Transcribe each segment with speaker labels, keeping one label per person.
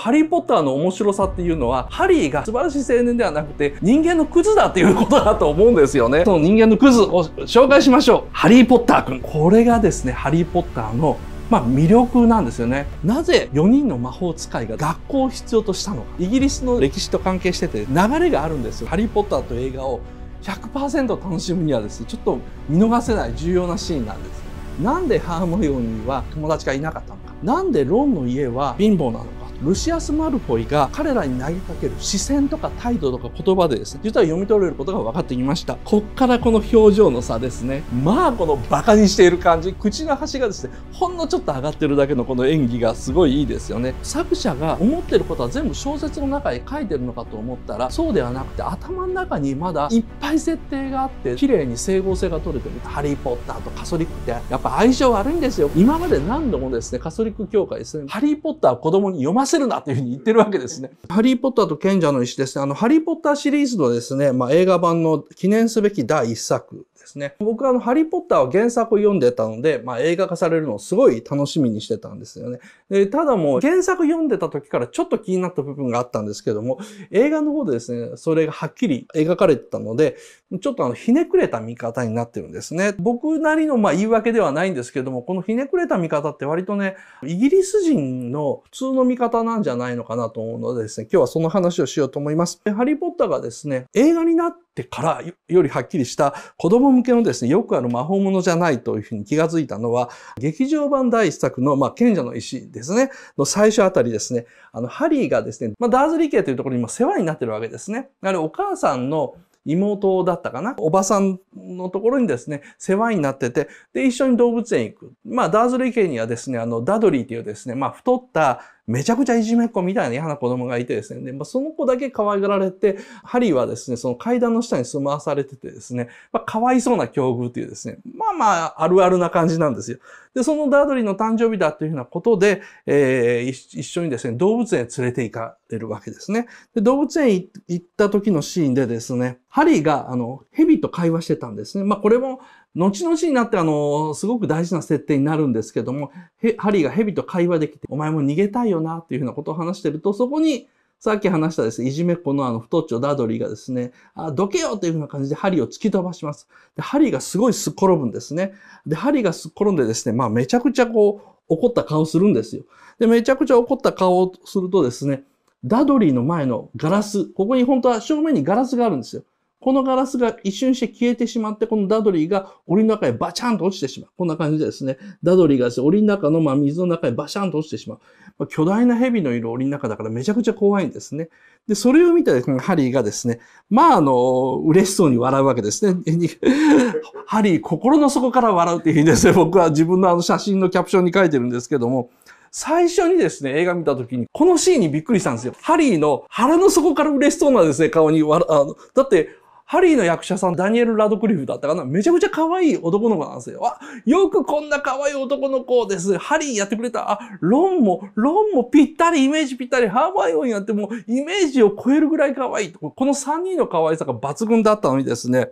Speaker 1: ハリー・ポッターの面白さっていうのは、ハリーが素晴らしい青年ではなくて、人間のクズだっていうことだと思うんですよね。その人間のクズを紹介しましょう。ハリー・ポッターくん。これがですね、ハリー・ポッターのまあ、魅力なんですよね。なぜ4人の魔法使いが学校を必要としたのか。イギリスの歴史と関係してて流れがあるんですよ。ハリー・ポッターと映画を100%楽しむにはですね、ちょっと見逃せない重要なシーンなんです。なんでハーモニーは友達がいなかったのか。なんでロンの家は貧乏なのか。ルシアス・マルフォイが彼らに投げかける視線とか態度とか言葉でですね実は読み取れることが分かってきましたこっからこの表情の差ですねまあこのバカにしている感じ口の端がですねほんのちょっと上がってるだけのこの演技がすごいいいですよね作者が思ってることは全部小説の中に書いてるのかと思ったらそうではなくて頭の中にまだいっぱい設定があって綺麗に整合性が取れてるハリー・ポッターとカソリックってやっぱ相性悪いんですよ今まで何度もですねカソリック協会ですねハリー・ポッターを子供に読ませるなというふうに言ってるわけですね。ハリーポッターと賢者の石ですね。あの、ハリーポッターシリーズのですね、まあ、映画版の記念すべき第一作ですね。僕はあの、ハリーポッターは原作を読んでたので、まあ映画化されるのをすごい楽しみにしてたんですよね。でただもう原作読んでた時からちょっと気になった部分があったんですけども、映画の方でですね、それがはっきり描かれてたので、ちょっとあの、ひねくれた見方になってるんですね。僕なりのまあ言い訳ではないんですけども、このひねくれた見方って割とね、イギリス人の普通の見方なんじゃないのかなと思うのでですね、今日はその話をしようと思います。ハリーポッターがですね、映画になってってからよりはっきりした子供向けのですね、よくある魔法物じゃないというふうに気がついたのは、劇場版第一作の、まあ、賢者の石ですね、の最初あたりですね、あの、ハリーがですね、まあ、ダーズリ家というところにも世話になってるわけですね。あれ、お母さんの妹だったかなおばさんのところにですね、世話になってて、で、一緒に動物園行く。まあ、ダーズリ家にはですね、あの、ダドリーというですね、まあ、太っためちゃくちゃいじめっ子みたいな嫌な子供がいてですね、でまあ、その子だけ可愛がられて、ハリーはですね、その階段の下に住まわされててですね、まあ、かわいそうな境遇っていうですね、まあまあ、あるあるな感じなんですよ。で、そのダードリーの誕生日だっていうふうなことで、えー、一緒にですね、動物園連れて行かれるわけですね。で、動物園行った時のシーンでですね、ハリーが、あの、蛇と会話してたんですね。まあ、これも、後々になってあの、すごく大事な設定になるんですけども、ハリーが蛇と会話できて、お前も逃げたいよな、っていうふうなことを話してると、そこに、さっき話したですね、いじめっ子のあの、太っちょダドリーがですね、あ、どけよというふうな感じでハリーを突き飛ばします。で、ハリーがすごいすっ転ぶんですね。で、ハリーがすっ転んでですね、まあめちゃくちゃこう、怒った顔するんですよ。で、めちゃくちゃ怒った顔をするとですね、ダドリーの前のガラス、ここに本当は正面にガラスがあるんですよ。このガラスが一瞬して消えてしまって、このダドリーが檻の中へバチャンと落ちてしまう。こんな感じでですね、ダドリーがですね、檻の中の、まあ、水の中へバシャンと落ちてしまう。まあ、巨大な蛇の色、檻の中だからめちゃくちゃ怖いんですね。で、それを見たですね、ハリーがですね、まあ、あの、嬉しそうに笑うわけですね。ハリー、心の底から笑うっていうふうにですね、僕は自分のあの写真のキャプションに書いてるんですけども、最初にですね、映画見た時に、このシーンにびっくりしたんですよ。ハリーの腹の底から嬉しそうなですね、顔に笑、あの、だって、ハリーの役者さん、ダニエル・ラドクリフだったかなめちゃくちゃ可愛い男の子なんですよ。あ、よくこんな可愛い男の子です。ハリーやってくれた。あ、ロンも、ロンもぴったり、イメージぴったり、ハーバイオンやってもイメージを超えるぐらい可愛い。この3人の可愛さが抜群だったのにですね、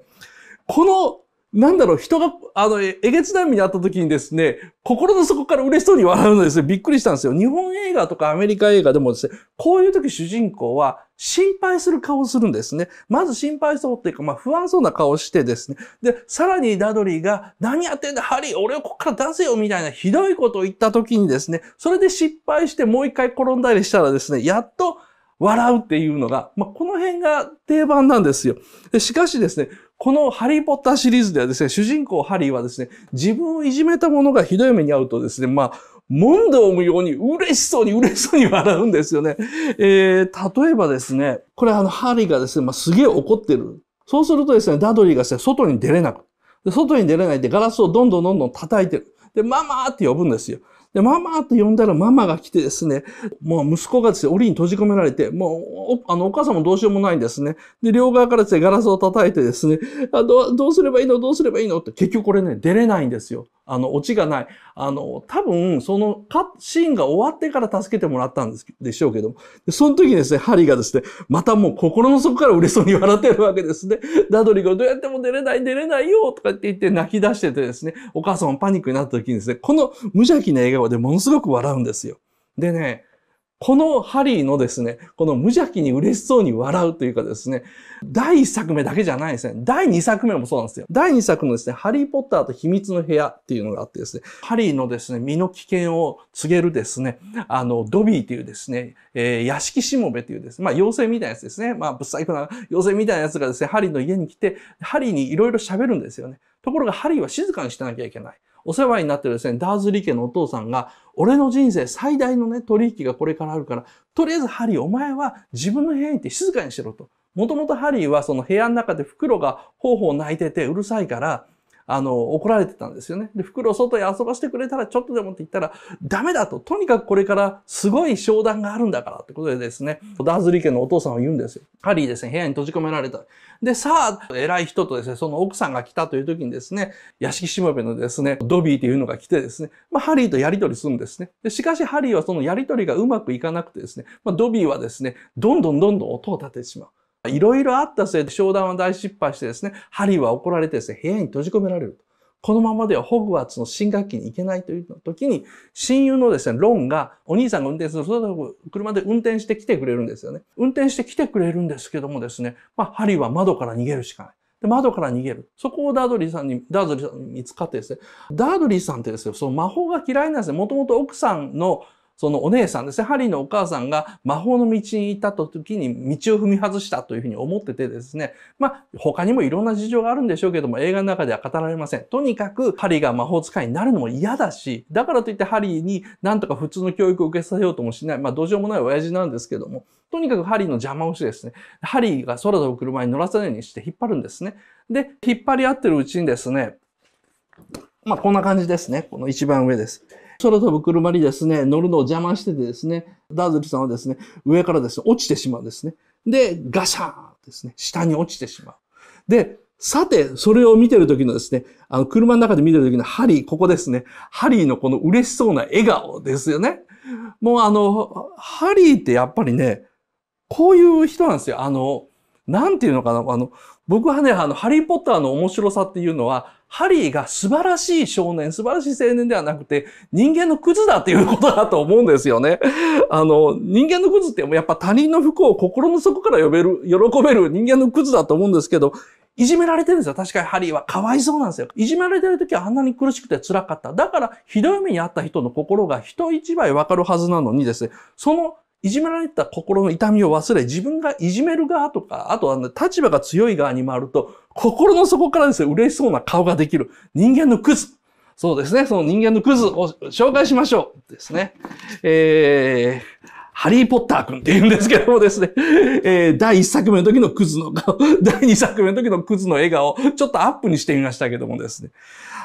Speaker 1: このなんだろう、人が、あの、えげつないに会った時にですね、心の底から嬉しそうに笑うのですね、びっくりしたんですよ。日本映画とかアメリカ映画でもですね、こういう時主人公は心配する顔をするんですね。まず心配そうっていうか、まあ不安そうな顔をしてですね。で、さらにダドリーが、何やってんだ、ハリー、俺をここから出せよ、みたいなひどいことを言った時にですね、それで失敗してもう一回転んだりしたらですね、やっと、笑うっていうのが、まあ、この辺が定番なんですよで。しかしですね、このハリーポッターシリーズではですね、主人公ハリーはですね、自分をいじめた者がひどい目に遭うとですね、まあ、問答無用に嬉しそうに嬉しそうに笑うんですよね。えー、例えばですね、これあの、ハリーがですね、まあ、すげえ怒ってる。そうするとですね、ダドリーがですね、外に出れなく。で外に出れないでガラスをどんどんどんどん叩いてる。で、ママーって呼ぶんですよ。で、ママって呼んだらママが来てですね、もう息子がですね、檻に閉じ込められて、もう、あの、お母さんもどうしようもないんですね。で、両側からですね、ガラスを叩いてですね、あどどうすればいいのどうすればいいのって、結局これね、出れないんですよ。あの、オチがない。あの、多分、そのカシーンが終わってから助けてもらったんですでしょうけども。その時にですね、ハリーがですね、またもう心の底から嬉しそうに笑ってるわけですね。ダドリーがどうやっても出れない、出れないよとかって言って泣き出しててですね、お母さんもパニックになった時にですね、この無邪気な笑顔でものすごく笑うんですよ。でね、このハリーのですね、この無邪気に嬉しそうに笑うというかですね、第1作目だけじゃないですね。第2作目もそうなんですよ。第2作のですね、ハリーポッターと秘密の部屋っていうのがあってですね、ハリーのですね、身の危険を告げるですね、あの、ドビーというですね、えー、屋敷しもべというですね、まあ妖精みたいなやつですね。まあぶっ細工な妖精みたいなやつがですね、ハリーの家に来て、ハリーにいろいろ喋るんですよね。ところがハリーは静かにしてなきゃいけない。お世話になってるですね、ダーズリ家のお父さんが、俺の人生最大のね、取引がこれからあるから、とりあえずハリー、お前は自分の部屋に行って静かにしろと。もともとハリーはその部屋の中で袋が頬を泣いててうるさいから、あの、怒られてたんですよね。で、袋を外へ遊ばしてくれたらちょっとでもって言ったら、ダメだと。とにかくこれからすごい商談があるんだからってことでですね、ダーズリー家のお父さんは言うんですよ。ハリーですね、部屋に閉じ込められた。で、さあ、偉い人とですね、その奥さんが来たという時にですね、屋敷しもべのですね、ドビーというのが来てですね、まあ、ハリーとやりとりするんですね。でしかし、ハリーはそのやりとりがうまくいかなくてですね、まあ、ドビーはですね、どんどんどんどん音を立ててしまう。いろいろあったせいで商談は大失敗してですね、ハリーは怒られてですね、部屋に閉じ込められると。このままではホグワーツの新学期に行けないという時に、親友のですね、ロンが、お兄さんが運転する、その車で運転してきてくれるんですよね。運転してきてくれるんですけどもですね、まあ、ハリーは窓から逃げるしかない。で、窓から逃げる。そこをダードリーさんに、ダードリーさんに見つかってですね、ダードリーさんってですね、その魔法が嫌いなんですね。もともと奥さんのそのお姉さんですね、ハリーのお母さんが魔法の道にいた時に道を踏み外したというふうに思っててですね、まあ、他にもいろんな事情があるんでしょうけども、映画の中では語られません。とにかく、ハリーが魔法使いになるのも嫌だし、だからといってハリーになんとか普通の教育を受けさせようともしない、まあ、どうしようもない親父なんですけども、とにかくハリーの邪魔をしてですね、ハリーが空飛ぶ車に乗らせないようにして引っ張るんですね。で、引っ張り合ってるうちにですね、まあ、こんな感じですね。この一番上です。空飛ぶ車にですね、乗るのを邪魔しててですね、ダーズルさんはですね、上からですね、落ちてしまうんですね。で、ガシャーンですね、下に落ちてしまう。で、さて、それを見てる時のですね、あの、車の中で見てる時のハリー、ここですね、ハリーのこの嬉しそうな笑顔ですよね。もうあの、ハリーってやっぱりね、こういう人なんですよ。あの、なんていうのかな、あの、僕はね、あの、ハリーポッターの面白さっていうのは、ハリーが素晴らしい少年、素晴らしい青年ではなくて、人間のクズだっていうことだと思うんですよね。あの、人間のクズってやっぱ他人の不幸を心の底から呼べる、喜べる人間のクズだと思うんですけど、いじめられてるんですよ。確かにハリーは。かわいそうなんですよ。いじめられてる時はあんなに苦しくて辛かった。だから、ひどい目にあった人の心が人一倍わかるはずなのにですね、そのいじめられた心の痛みを忘れ、自分がいじめる側とか、あとあの、立場が強い側に回ると、心の底からですね、嬉しそうな顔ができる。人間のクズ。そうですね、その人間のクズを紹介しましょう。ですね。えー、ハリーポッター君って言うんですけどもですね、えー、第1作目の時のクズの顔、第2作目の時のクズの笑顔、ちょっとアップにしてみましたけどもですね。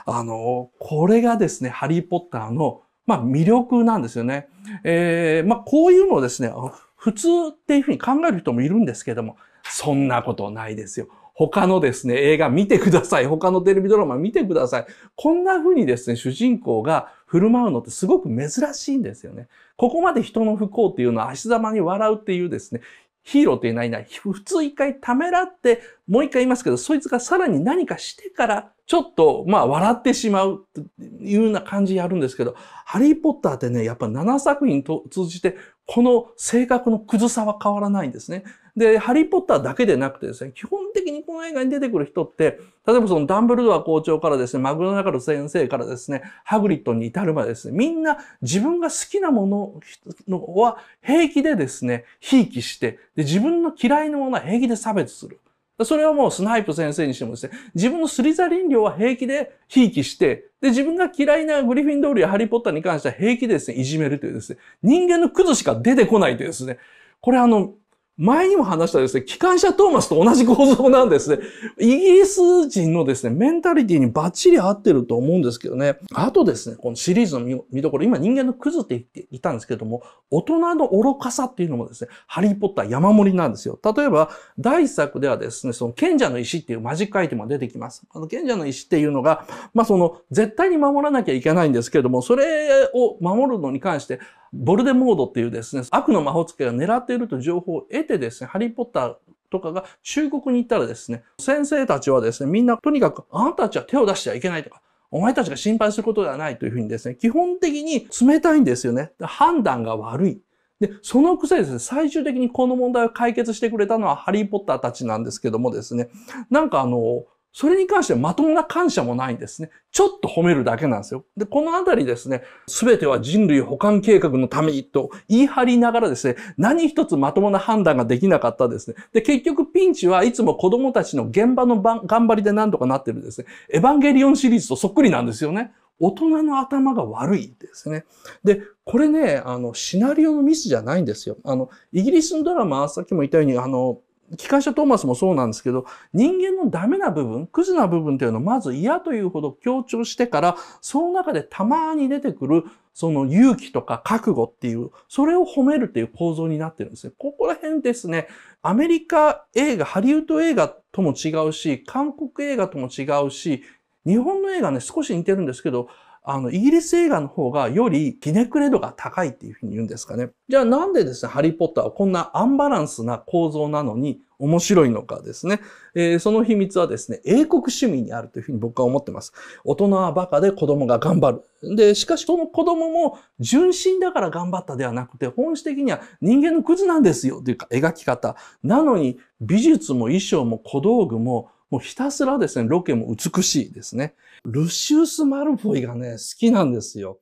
Speaker 1: あの、これがですね、ハリーポッターのまあ、魅力なんですよね。えー、まあ、こういうのをですね、普通っていうふうに考える人もいるんですけども、そんなことないですよ。他のですね、映画見てください。他のテレビドラマ見てください。こんな風にですね、主人公が振る舞うのってすごく珍しいんですよね。ここまで人の不幸っていうのは足ざまに笑うっていうですね、ヒーローっていないない。普通一回ためらって、もう一回言いますけど、そいつがさらに何かしてから、ちょっと、まあ、笑ってしまうというような感じやるんですけど、ハリーポッターってね、やっぱ7作品通じて、この性格の崩さは変わらないんですね。で、ハリーポッターだけでなくてですね、基本的にこの映画に出てくる人って、例えばそのダンブルドア校長からですね、マグロナカル先生からですね、ハグリッドに至るまでですね、みんな自分が好きなものは平気でですね、ひいきして、で、自分の嫌いなものは平気で差別する。それはもうスナイプ先生にしてもですね、自分のスリザリン量は平気でひいきして、で、自分が嫌いなグリフィンドールやハリーポッターに関しては平気でですね、いじめるというですね、人間のクズしか出てこないというですね、これあの、前にも話したですね、機関車トーマスと同じ構造なんですね。イギリス人のですね、メンタリティにバッチリ合ってると思うんですけどね。あとですね、このシリーズの見どころ、今人間のクズって言っていたんですけども、大人の愚かさっていうのもですね、ハリーポッター山盛りなんですよ。例えば、第一作ではですね、その賢者の石っていうマジックアイテムが出てきます。あの賢者の石っていうのが、まあその、絶対に守らなきゃいけないんですけども、それを守るのに関して、ボルデモードっていうですね、悪の魔法使いが狙っていると情報を得てですね、ハリーポッターとかが中国に行ったらですね、先生たちはですね、みんなとにかくあなたたちは手を出してはいけないとか、お前たちが心配することではないというふうにですね、基本的に冷たいんですよね。判断が悪い。で、そのくせですね、最終的にこの問題を解決してくれたのはハリーポッターたちなんですけどもですね、なんかあの、それに関してはまともな感謝もないんですね。ちょっと褒めるだけなんですよ。で、このあたりですね、すべては人類保管計画のためにと言い張りながらですね、何一つまともな判断ができなかったですね。で、結局ピンチはいつも子供たちの現場の頑張りで何とかなってるんですね。エヴァンゲリオンシリーズとそっくりなんですよね。大人の頭が悪いですね。で、これね、あの、シナリオのミスじゃないんですよ。あの、イギリスのドラマ、さっきも言ったように、あの、機関車トーマスもそうなんですけど、人間のダメな部分、クズな部分っていうのをまず嫌というほど強調してから、その中でたまに出てくる、その勇気とか覚悟っていう、それを褒めるっていう構造になってるんですね。ここら辺ですね、アメリカ映画、ハリウッド映画とも違うし、韓国映画とも違うし、日本の映画ね、少し似てるんですけど、あの、イギリス映画の方がよりギネクレ度が高いっていうふうに言うんですかね。じゃあなんでですね、ハリーポッターはこんなアンバランスな構造なのに面白いのかですね。えー、その秘密はですね、英国趣味にあるというふうに僕は思ってます。大人はバカで子供が頑張る。で、しかしその子供も純真だから頑張ったではなくて、本質的には人間のクズなんですよというか描き方。なのに美術も衣装も小道具ももうひたすらですね、ロケも美しいですね。ルシウス・マルフォイがね、好きなんですよ。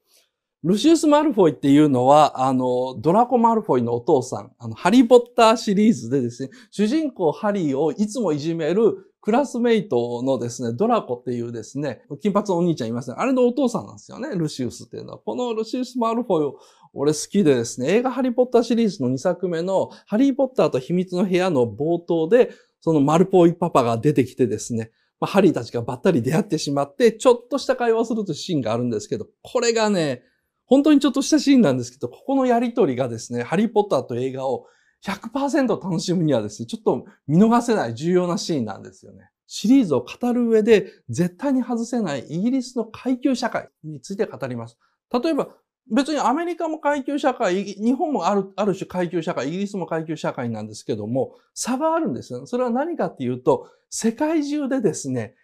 Speaker 1: ルシウス・マルフォイっていうのは、あの、ドラコ・マルフォイのお父さん、あの、ハリー・ポッターシリーズでですね、主人公ハリーをいつもいじめるクラスメイトのですね、ドラコっていうですね、金髪のお兄ちゃんいますね。あれのお父さんなんですよね、ルシウスっていうのは。このルシウス・マルフォイを俺好きでですね、映画ハリー・ポッターシリーズの2作目のハリー・ポッターと秘密の部屋の冒頭で、そのマルポイパパが出てきてですね、まあ、ハリーたちがばったり出会ってしまって、ちょっとした会話をするというシーンがあるんですけど、これがね、本当にちょっとしたシーンなんですけど、ここのやりとりがですね、ハリーポッターと映画を100%楽しむにはですね、ちょっと見逃せない重要なシーンなんですよね。シリーズを語る上で絶対に外せないイギリスの階級社会について語ります。例えば、別にアメリカも階級社会、日本もある、ある種階級社会、イギリスも階級社会なんですけども、差があるんですよ。それは何かっていうと、世界中でですね、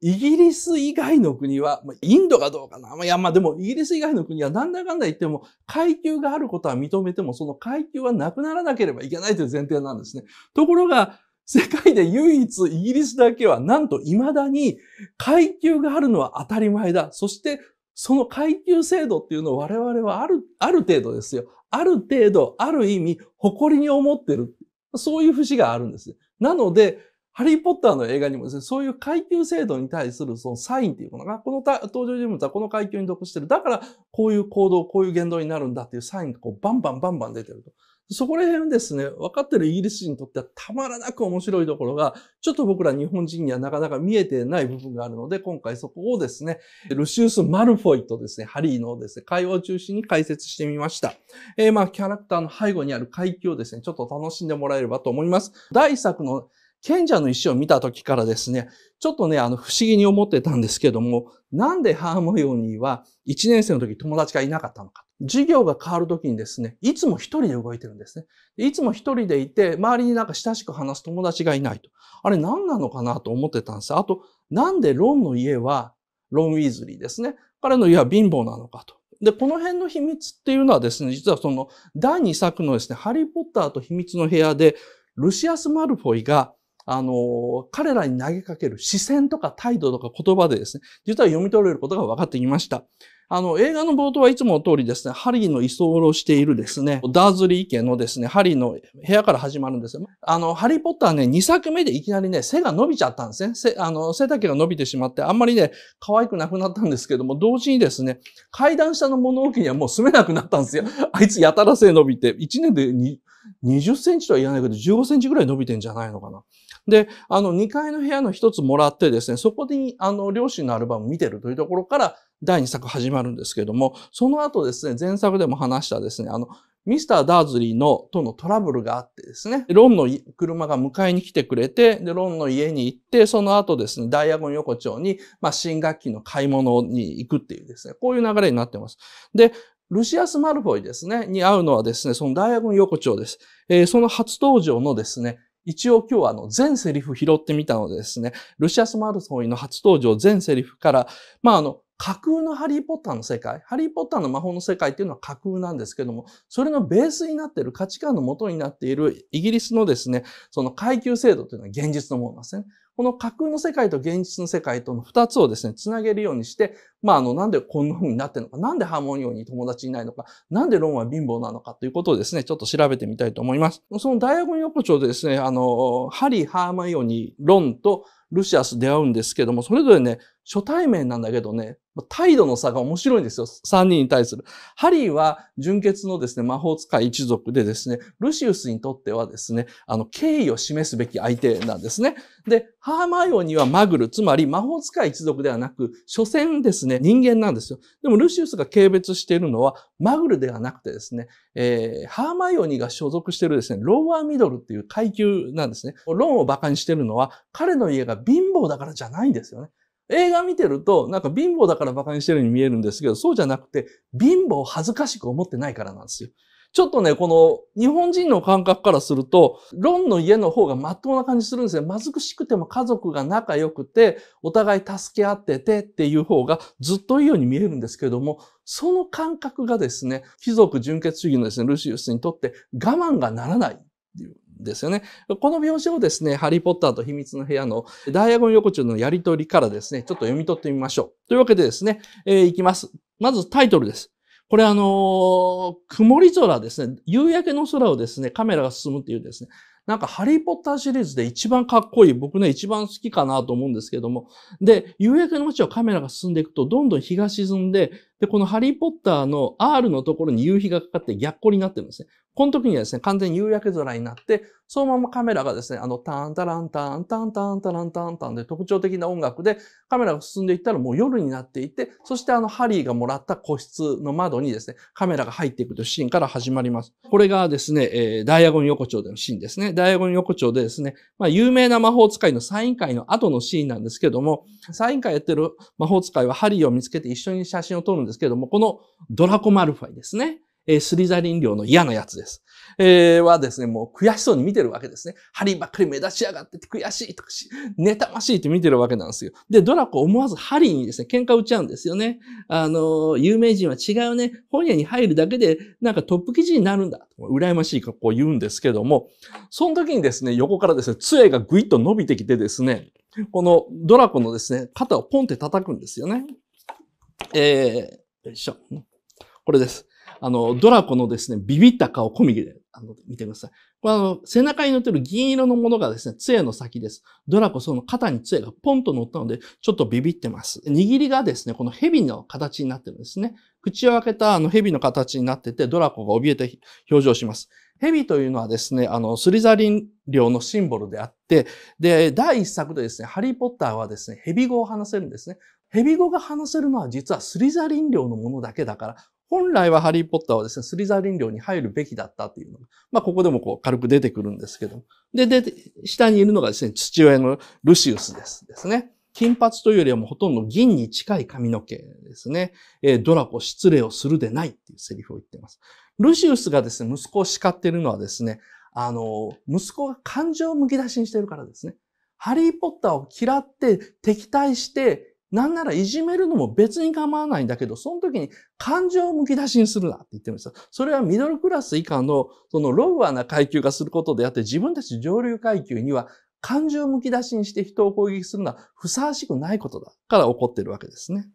Speaker 1: イギリス以外の国は、インドがどうかな。いや、まあでも、イギリス以外の国はなんだかんだ言っても、階級があることは認めても、その階級はなくならなければいけないという前提なんですね。ところが、世界で唯一イギリスだけは、なんと未だに階級があるのは当たり前だ。そして、その階級制度っていうのを我々はある、ある程度ですよ。ある程度、ある意味、誇りに思ってる。そういう節があるんです。なので、ハリーポッターの映画にもですね、そういう階級制度に対するそのサインっていうものが、この登場人物はこの階級に属してる。だから、こういう行動、こういう言動になるんだっていうサインがこうバンバンバンバン出てると。そこら辺ですね、分かってるイギリス人にとってはたまらなく面白いところが、ちょっと僕ら日本人にはなかなか見えてない部分があるので、今回そこをですね、ルシウス・マルフォイとですね、ハリーのですね、会話を中心に解説してみました。えー、まあ、キャラクターの背後にある階級をですね、ちょっと楽しんでもらえればと思います。第作の賢者の石を見た時からですね、ちょっとね、あの、不思議に思ってたんですけども、なんでハーモニーは1年生の時友達がいなかったのか。事業が変わるときにですね、いつも一人で動いてるんですね。いつも一人でいて、周りになんか親しく話す友達がいないと。あれ何なのかなと思ってたんです。あと、なんでロンの家は、ロン・ウィーズリーですね。彼の家は貧乏なのかと。で、この辺の秘密っていうのはですね、実はその第2作のですね、ハリー・ポッターと秘密の部屋で、ルシアス・マルフォイが、あの、彼らに投げかける視線とか態度とか言葉でですね、実は読み取れることが分かってきました。あの、映画の冒頭はいつも通りですね、ハリーの居候しているですね、ダーズリー家のですね、ハリーの部屋から始まるんですよ。あの、ハリーポッターね、2作目でいきなりね、背が伸びちゃったんですね。背、あの、背丈が伸びてしまって、あんまりね、可愛くなくなったんですけども、同時にですね、階段下の物置にはもう住めなくなったんですよ。あいつやたら背伸びて、1年で20センチとは言わないけど、15センチぐらい伸びてんじゃないのかな。で、あの、2階の部屋の一つもらってですね、そこで、あの、両親のアルバム見てるというところから、第2作始まるんですけども、その後ですね、前作でも話したですね、あの、ミスター・ダーズリーのとのトラブルがあってですね、ロンの車が迎えに来てくれて、で、ロンの家に行って、その後ですね、ダイヤゴン横丁に、まあ、新学期の買い物に行くっていうですね、こういう流れになってます。で、ルシアス・マルフォイですね、に会うのはですね、そのダイヤゴン横丁です。えー、その初登場のですね、一応今日はあの全セリフ拾ってみたのでですね、ルシアス・マルフォイの初登場全セリフから、まああの、架空のハリーポッターの世界、ハリーポッターの魔法の世界っていうのは架空なんですけども、それのベースになっている価値観の元になっているイギリスのですね、その階級制度というのは現実のものなんですね。この架空の世界と現実の世界との二つをですね、つなげるようにして、まあ、あの、なんでこんな風になってるのか、なんでハーモニオに友達いないのか、なんでロンは貧乏なのかということをですね、ちょっと調べてみたいと思います。そのダイアゴン横丁でですね、あの、ハリー、ハーマイオに、ロンとルシアス出会うんですけども、それぞれね、初対面なんだけどね、態度の差が面白いんですよ。三人に対する。ハリーは純血のですね、魔法使い一族でですね、ルシウスにとってはですね、あの、敬意を示すべき相手なんですね。で、ハーマイオニーはマグル、つまり魔法使い一族ではなく、所詮ですね、人間なんですよ。でもルシウスが軽蔑しているのは、マグルではなくてですね、えー、ハーマイオニーが所属しているですね、ローアーミドルっていう階級なんですね。ローンを馬鹿にしているのは、彼の家が貧乏だからじゃないんですよね。映画見てると、なんか貧乏だから馬鹿にしてるように見えるんですけど、そうじゃなくて、貧乏を恥ずかしく思ってないからなんですよ。ちょっとね、この日本人の感覚からすると、ロンの家の方がまっとうな感じするんですね。貧しくても家族が仲良くて、お互い助け合っててっていう方がずっといいように見えるんですけれども、その感覚がですね、貴族純血主義のですね、ルシウスにとって我慢がならないっていうですよね。この描写をですね、ハリーポッターと秘密の部屋のダイアゴン横丁のやりとりからですね、ちょっと読み取ってみましょう。というわけでですね、えー、いきます。まずタイトルです。これあの、曇り空ですね。夕焼けの空をですね、カメラが進むっていうですね。なんかハリーポッターシリーズで一番かっこいい、僕ね一番好きかなと思うんですけども。で、夕焼けの街をカメラが進んでいくと、どんどん日が沈んで、で、このハリーポッターの R のところに夕日がかかって逆光になってるんですね。この時にはですね、完全に夕焼け空になって、そのままカメラがですね、あの、タンタランタン、タンタンタランタンタンで特徴的な音楽で、カメラが進んでいったらもう夜になっていて、そしてあの、ハリーがもらった個室の窓にですね、カメラが入っていくというシーンから始まります。これがですね、えー、ダイアゴン横丁でのシーンですね。ダイアゴン横丁でですね、まあ、有名な魔法使いのサイン会の後のシーンなんですけども、サイン会やってる魔法使いはハリーを見つけて一緒に写真を撮るんですですけれども、このドラコマルファイですね。えー、スリザリン寮の嫌なやつです。えー、はですね、もう悔しそうに見てるわけですね。針ばっかり目立ちやがってて悔しいとかし、妬ましいって見てるわけなんですよ。で、ドラコ思わず針にですね、喧嘩打っちゃうんですよね。あの、有名人は違うね、本屋に入るだけで、なんかトップ記事になるんだ。羨ましい格好を言うんですけども、その時にですね、横からですね、杖がぐいっと伸びてきてですね、このドラコのですね、肩をポンって叩くんですよね。えー、よいしょ。これです。あの、ドラコのですね、ビビった顔ミみで、あの、見てください。これあの、背中に乗ってる銀色のものがですね、杖の先です。ドラコその肩に杖がポンと乗ったので、ちょっとビビってます。握りがですね、この蛇の形になってるんですね。口を開けたあの蛇の形になってて、ドラコが怯えて表情します。蛇というのはですね、あの、スリザリン領のシンボルであって、で、第一作でですね、ハリーポッターはですね、蛇語を話せるんですね。ヘビ語が話せるのは実はスリザリン領のものだけだから、本来はハリー・ポッターはですね、スリザリン領に入るべきだったっていうのが、まあ、ここでもこう軽く出てくるんですけどで、で、下にいるのがですね、父親のルシウスです。ですね。金髪というよりはもうほとんど銀に近い髪の毛ですね。えー、ドラコ失礼をするでないっていうセリフを言っています。ルシウスがですね、息子を叱っているのはですね、あの、息子が感情をむき出しにしているからですね。ハリー・ポッターを嫌って敵対してなんならいじめるのも別に構わないんだけど、その時に感情をむき出しにするなって言ってるんですよ。それはミドルクラス以下の、そのローアな階級がすることであって、自分たち上流階級には感情をむき出しにして人を攻撃するのはふさわしくないことだから起こってるわけですね。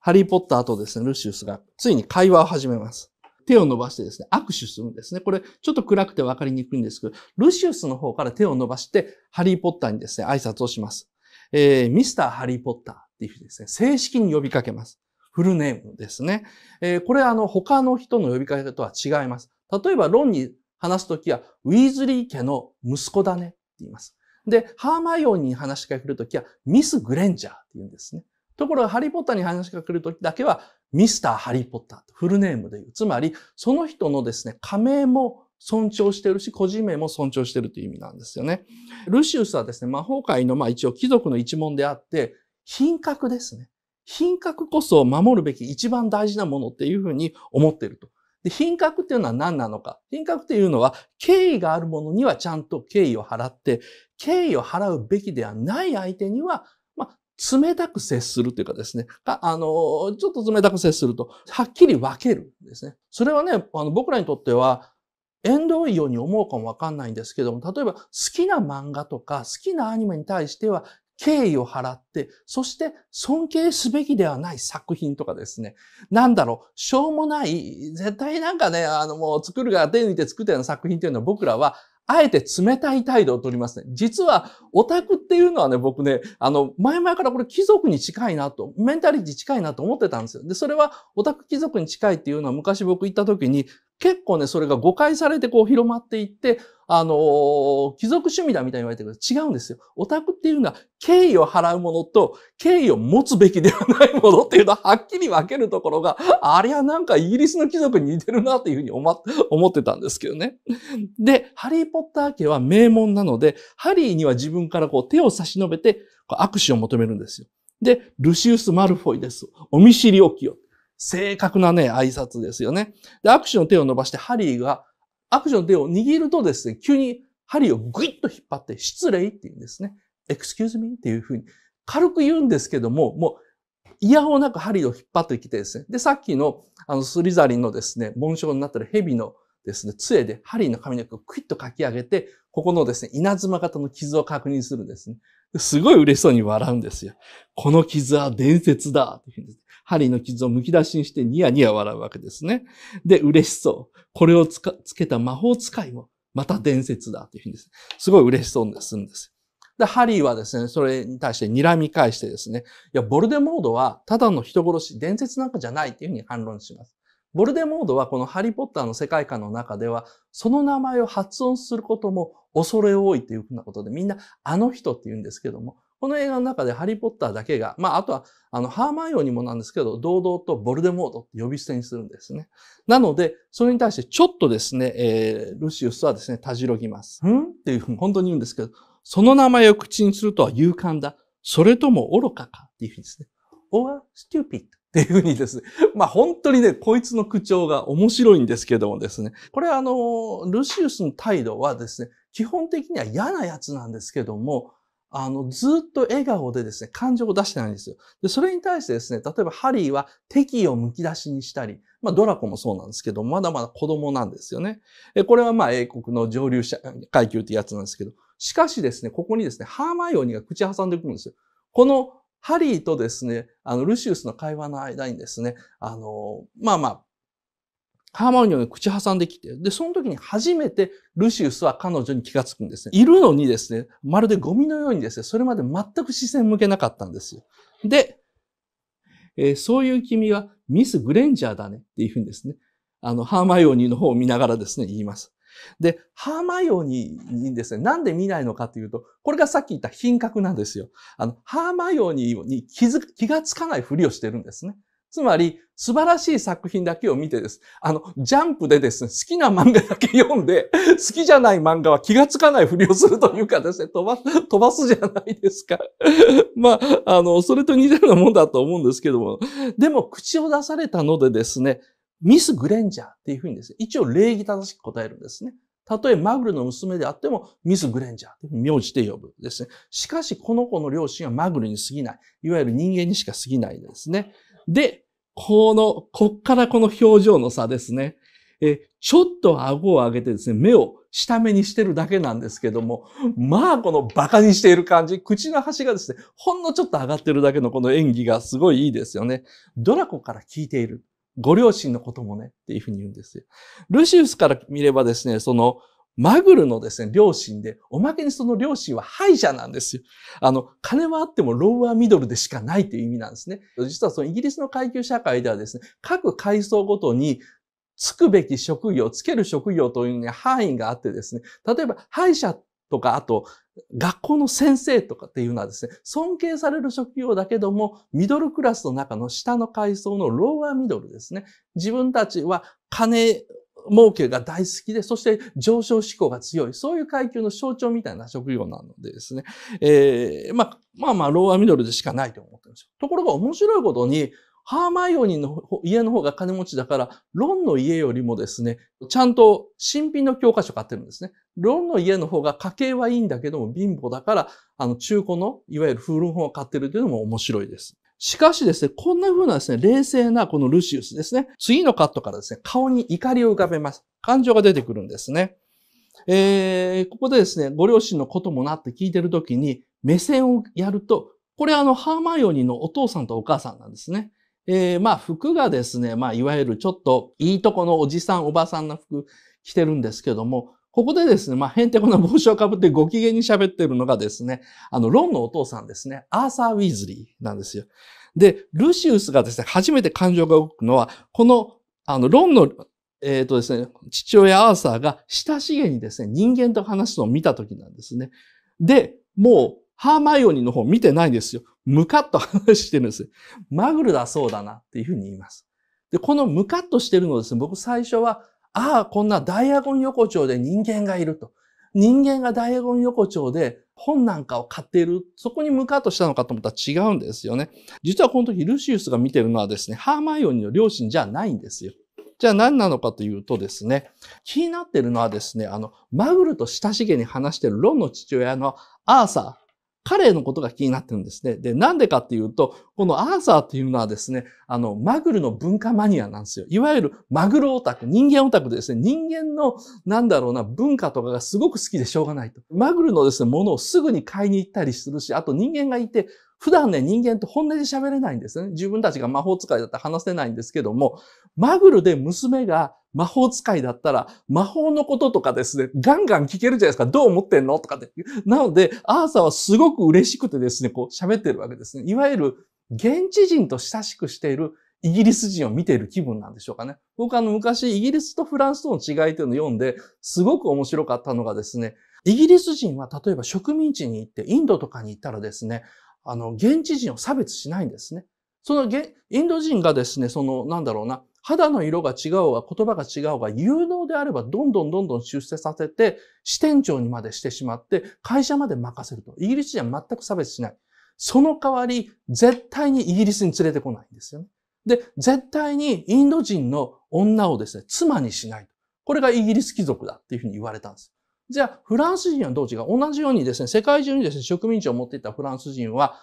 Speaker 1: ハリーポッターとですね、ルシウスがついに会話を始めます。手を伸ばしてですね、握手するんですね。これ、ちょっと暗くて分かりにくいんですけど、ルシウスの方から手を伸ばして、ハリーポッターにですね、挨拶をします。えー、ミスターハリーポッター。っていうふうにですね、正式に呼びかけます。フルネームですね。えー、これあの他の人の呼びかけとは違います。例えば論に話すときは、ウィーズリー家の息子だねって言います。で、ハーマイオンに話しかけるときは、ミス・グレンジャーって言うんですね。ところが、ハリーポッターに話しかけるときだけは、ミスター・ハリーポッターとフルネームで言う。つまり、その人のですね、仮名も尊重してるし、個人名も尊重してるという意味なんですよね。ルシウスはですね、魔法界の、まあ一応貴族の一門であって、品格ですね。品格こそ守るべき一番大事なものっていうふうに思っていると。で、品格っていうのは何なのか。品格っていうのは、敬意があるものにはちゃんと敬意を払って、敬意を払うべきではない相手には、まあ、冷たく接するというかですね。あの、ちょっと冷たく接すると、はっきり分けるんですね。それはね、あの僕らにとっては、遠慮いように思うかもわかんないんですけども、例えば好きな漫画とか好きなアニメに対しては敬意を払って、そして尊敬すべきではない作品とかですね。なんだろう、しょうもない、絶対なんかね、あのもう作るから手抜いて作ったような作品っていうのは僕らは、あえて冷たい態度をとりますね。実は、オタクっていうのはね、僕ね、あの、前々からこれ貴族に近いなと、メンタリティ近いなと思ってたんですよ。で、それはオタク貴族に近いっていうのは昔僕行った時に、結構ね、それが誤解されてこう広まっていって、あのー、貴族趣味だみたいに言われてるけど、違うんですよ。オタクっていうのは、敬意を払うものと、敬意を持つべきではないものっていうのは、はっきり分けるところが、あれはなんかイギリスの貴族に似てるなっていうふうに思ってたんですけどね。で、ハリーポッター家は名門なので、ハリーには自分からこう手を差し伸べて、握手を求めるんですよ。で、ルシウス・マルフォイです。お見知りおきよ。正確なね、挨拶ですよね。で、握手の手を伸ばしてハリーが、握手の手を握るとですね、急にハリーをグイッと引っ張って、失礼って言うんですね。excuse me っていうふうに、軽く言うんですけども、もう、嫌をなくハリーを引っ張ってきてですね。で、さっきの、あの、スリザリンのですね、紋章になってる蛇のですね、杖でハリーの髪の毛をクイッとかき上げて、ここのですね、稲妻型の傷を確認するんですね。すごい嬉しそうに笑うんですよ。この傷は伝説だ。針の傷をむき出しにしてニヤニヤ笑うわけですね。で、嬉しそう。これをつけた魔法使いも、また伝説だというふうにす。すごい嬉しそうにするんです。で、ハリーはですね、それに対して睨み返してですね、いや、ボルデモードはただの人殺し、伝説なんかじゃないというふうに反論します。ボルデモードはこのハリーポッターの世界観の中では、その名前を発音することも恐れ多いというふうなことで、みんなあの人って言うんですけども、この映画の中でハリーポッターだけが、まあ、あとは、あの、ハーマイオにもなんですけど、堂々とボルデモードって呼び捨てにするんですね。なので、それに対してちょっとですね、えー、ルシウスはですね、たじろぎます。んっていうふうに本当に言うんですけど、その名前を口にするとは勇敢だ。それとも愚かかっていうふうにですね。or stupid っていうふうにですね。まあ本当にね、こいつの口調が面白いんですけどもですね。これはあの、ルシウスの態度はですね、基本的には嫌なやつなんですけども、あの、ずっと笑顔でですね、感情を出してないんですよ。で、それに対してですね、例えばハリーは敵意をむき出しにしたり、まあドラコもそうなんですけど、まだまだ子供なんですよね。え、これはまあ英国の上流者階級ってやつなんですけど、しかしですね、ここにですね、ハーマイオニーが口挟んでくるんですよ。このハリーとですね、あの、ルシウスの会話の間にですね、あの、まあまあ、ハーマニオンに口挟んできて、で、その時に初めてルシウスは彼女に気がつくんですね。いるのにですね、まるでゴミのようにですね、それまで全く視線向けなかったんですよ。で、えー、そういう君はミス・グレンジャーだねっていうふうにですね、あの、ハーマイオニーの方を見ながらですね、言います。で、ハーマイオニーにですね、なんで見ないのかというと、これがさっき言った品格なんですよ。あの、ハーマイオニーに気づ気がつかないふりをしてるんですね。つまり、素晴らしい作品だけを見てです。あの、ジャンプでですね、好きな漫画だけ読んで、好きじゃない漫画は気がつかないふりをするというかですね、飛ば、飛ばすじゃないですか。まあ、あの、それと似たようなもんだと思うんですけども。でも、口を出されたのでですね、ミス・グレンジャーっていうふうにですね、一応礼儀正しく答えるんですね。たとえマグルの娘であっても、ミス・グレンジャーって名字で呼ぶですね。しかし、この子の両親はマグルに過ぎない。いわゆる人間にしか過ぎないですね。で、この、こっからこの表情の差ですね。え、ちょっと顎を上げてですね、目を下目にしてるだけなんですけども、まあこの馬鹿にしている感じ、口の端がですね、ほんのちょっと上がってるだけのこの演技がすごいいいですよね。ドラコから聞いている。ご両親のこともね、っていうふうに言うんですよ。ルシウスから見ればですね、その、マグルのですね、両親で、おまけにその両親は敗者なんですよ。あの、金はあってもローアーミドルでしかないという意味なんですね。実はそのイギリスの階級社会ではですね、各階層ごとにつくべき職業、つける職業というのに範囲があってですね、例えば、歯医者とか、あと、学校の先生とかっていうのはですね、尊敬される職業だけども、ミドルクラスの中の下の階層のローアーミドルですね。自分たちは金儲けが大好きで、そして上昇志向が強い。そういう階級の象徴みたいな職業なのでですね。えー、まあ、まあまあ、ローアーミドルでしかないと思ってるんですよ。ところが面白いことに、ハーマイオニーの家の方が金持ちだから、ロンの家よりもですね、ちゃんと新品の教科書買ってるんですね。ロンの家の方が家計はいいんだけども貧乏だから、あの中古の、いわゆる呂本を買ってるというのも面白いです。しかしですね、こんな風なですね、冷静なこのルシウスですね、次のカットからですね、顔に怒りを浮かべます。感情が出てくるんですね。えー、ここでですね、ご両親のこともなって聞いてるときに、目線をやると、これあの、ハーマイオニーのお父さんとお母さんなんですね。えー、まあ服がですね、まあいわゆるちょっといいとこのおじさんおばさんの服着てるんですけども、ここでですね、まあ、へんてこな帽子をかぶってご機嫌に喋ってるのがですね、あの、ロンのお父さんですね、アーサー・ウィズリーなんですよ。で、ルシウスがですね、初めて感情が動くのは、この、あの、ロンの、えっ、ー、とですね、父親アーサーが親しげにですね、人間と話すのを見た時なんですね。で、もう、ハーマイオニーの方見てないんですよ。ムカッと話してるんですよ。マグルだそうだなっていうふうに言います。で、このムカッとしてるのですね、僕最初は、ああ、こんなダイアゴン横丁で人間がいると。人間がダイアゴン横丁で本なんかを買っている、そこにムカッとしたのかと思ったら違うんですよね。実はこの時ルシウスが見てるのはですね、ハーマイオニーの両親じゃないんですよ。じゃあ何なのかというとですね、気になってるのはですね、あの、マグルと親しげに話してるロンの父親のアーサー、彼のことが気になってるんですね。で、なんでかっていうと、このアーサーっていうのはですね、あの、マグルの文化マニアなんですよ。いわゆるマグルオタク、人間オタクでですね、人間の、なんだろうな、文化とかがすごく好きでしょうがないと。マグルのですね、ものをすぐに買いに行ったりするし、あと人間がいて、普段ね、人間って本音で喋れないんですね。自分たちが魔法使いだったら話せないんですけども、マグルで娘が魔法使いだったら、魔法のこととかですね、ガンガン聞けるじゃないですか。どう思ってんのとかで。なので、アーサーはすごく嬉しくてですね、こう喋ってるわけですね。いわゆる、現地人と親しくしているイギリス人を見ている気分なんでしょうかね。僕あの昔イギリスとフランスとの違いというのを読んで、すごく面白かったのがですね、イギリス人は例えば植民地に行ってインドとかに行ったらですね、あの、現地人を差別しないんですね。その、インド人がですね、その、なんだろうな、肌の色が違うが言葉が違うが有能であればどんどんどんどん出世させて支店長にまでしてしまって会社まで任せると。イギリス人は全く差別しない。その代わり絶対にイギリスに連れてこないんですよね。で、絶対にインド人の女をですね、妻にしない。これがイギリス貴族だっていうふうに言われたんです。じゃあ、フランス人はどう違う同じようにですね、世界中にですね、植民地を持っていたフランス人は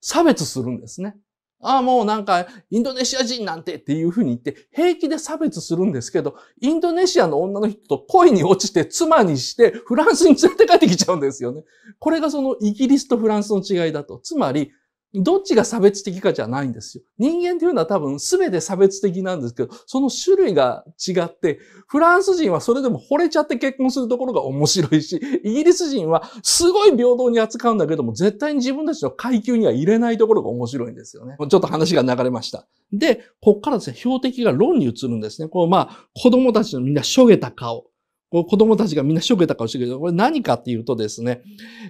Speaker 1: 差別するんですね。ああ、もうなんか、インドネシア人なんてっていうふうに言って、平気で差別するんですけど、インドネシアの女の人と恋に落ちて、妻にして、フランスに連れて帰ってきちゃうんですよね。これがそのイギリスとフランスの違いだと。つまり、どっちが差別的かじゃないんですよ。人間というのは多分全て差別的なんですけど、その種類が違って、フランス人はそれでも惚れちゃって結婚するところが面白いし、イギリス人はすごい平等に扱うんだけども、絶対に自分たちの階級には入れないところが面白いんですよね。ちょっと話が流れました。で、こっからですね、標的が論に移るんですね。こう、まあ、子供たちのみんなしょげた顔。子供たちがみんなしょげた顔してるけど、これ何かっていうとですね、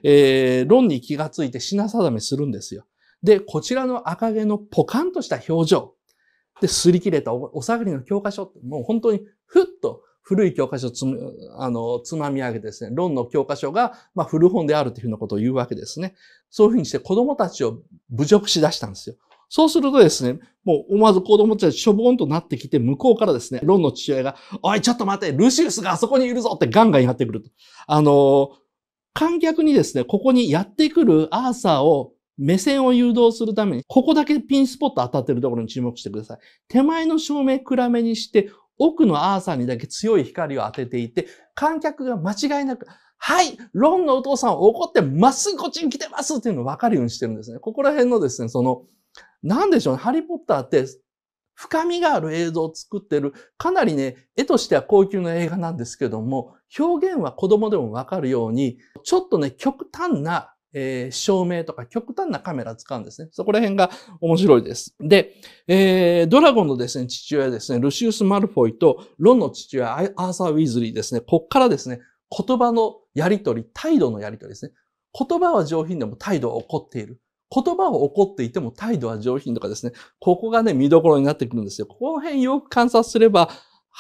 Speaker 1: えー、論に気がついて品定めするんですよ。で、こちらの赤毛のポカンとした表情。で、擦り切れたお下がりの教科書って、もう本当にふっと古い教科書をつあのつまみ上げてですね、論の教科書が、まあ、古本であるというふうなことを言うわけですね。そういうふうにして子供たちを侮辱しだしたんですよ。そうするとですね、もう思わず子供たちしょぼんとなってきて、向こうからですね、ロンの父親が、おい、ちょっと待って、ルシウスがあそこにいるぞってガンガンやってくると。あの観客にですね、ここにやってくるアーサーを目線を誘導するために、ここだけピンスポット当たってるところに注目してください。手前の照明暗めにして、奥のアーサーにだけ強い光を当てていて、観客が間違いなく、はい、ロンのお父さん怒ってまっすぐこっちに来てますっていうのを分かるようにしてるんですね。ここら辺のですね、その、なんでしょうね、ハリーポッターって深みがある映像を作ってる、かなりね、絵としては高級な映画なんですけども、表現は子供でもわかるように、ちょっとね、極端なえー、照明とか極端なカメラ使うんですね。そこら辺が面白いです。で、えー、ドラゴンのですね、父親ですね、ルシウス・マルフォイと、ロンの父親、アーサー・ウィズリーですね、こっからですね、言葉のやりとり、態度のやりとりですね。言葉は上品でも態度は怒っている。言葉は怒っていても態度は上品とかですね。ここがね、見どころになってくるんですよ。この辺よく観察すれば、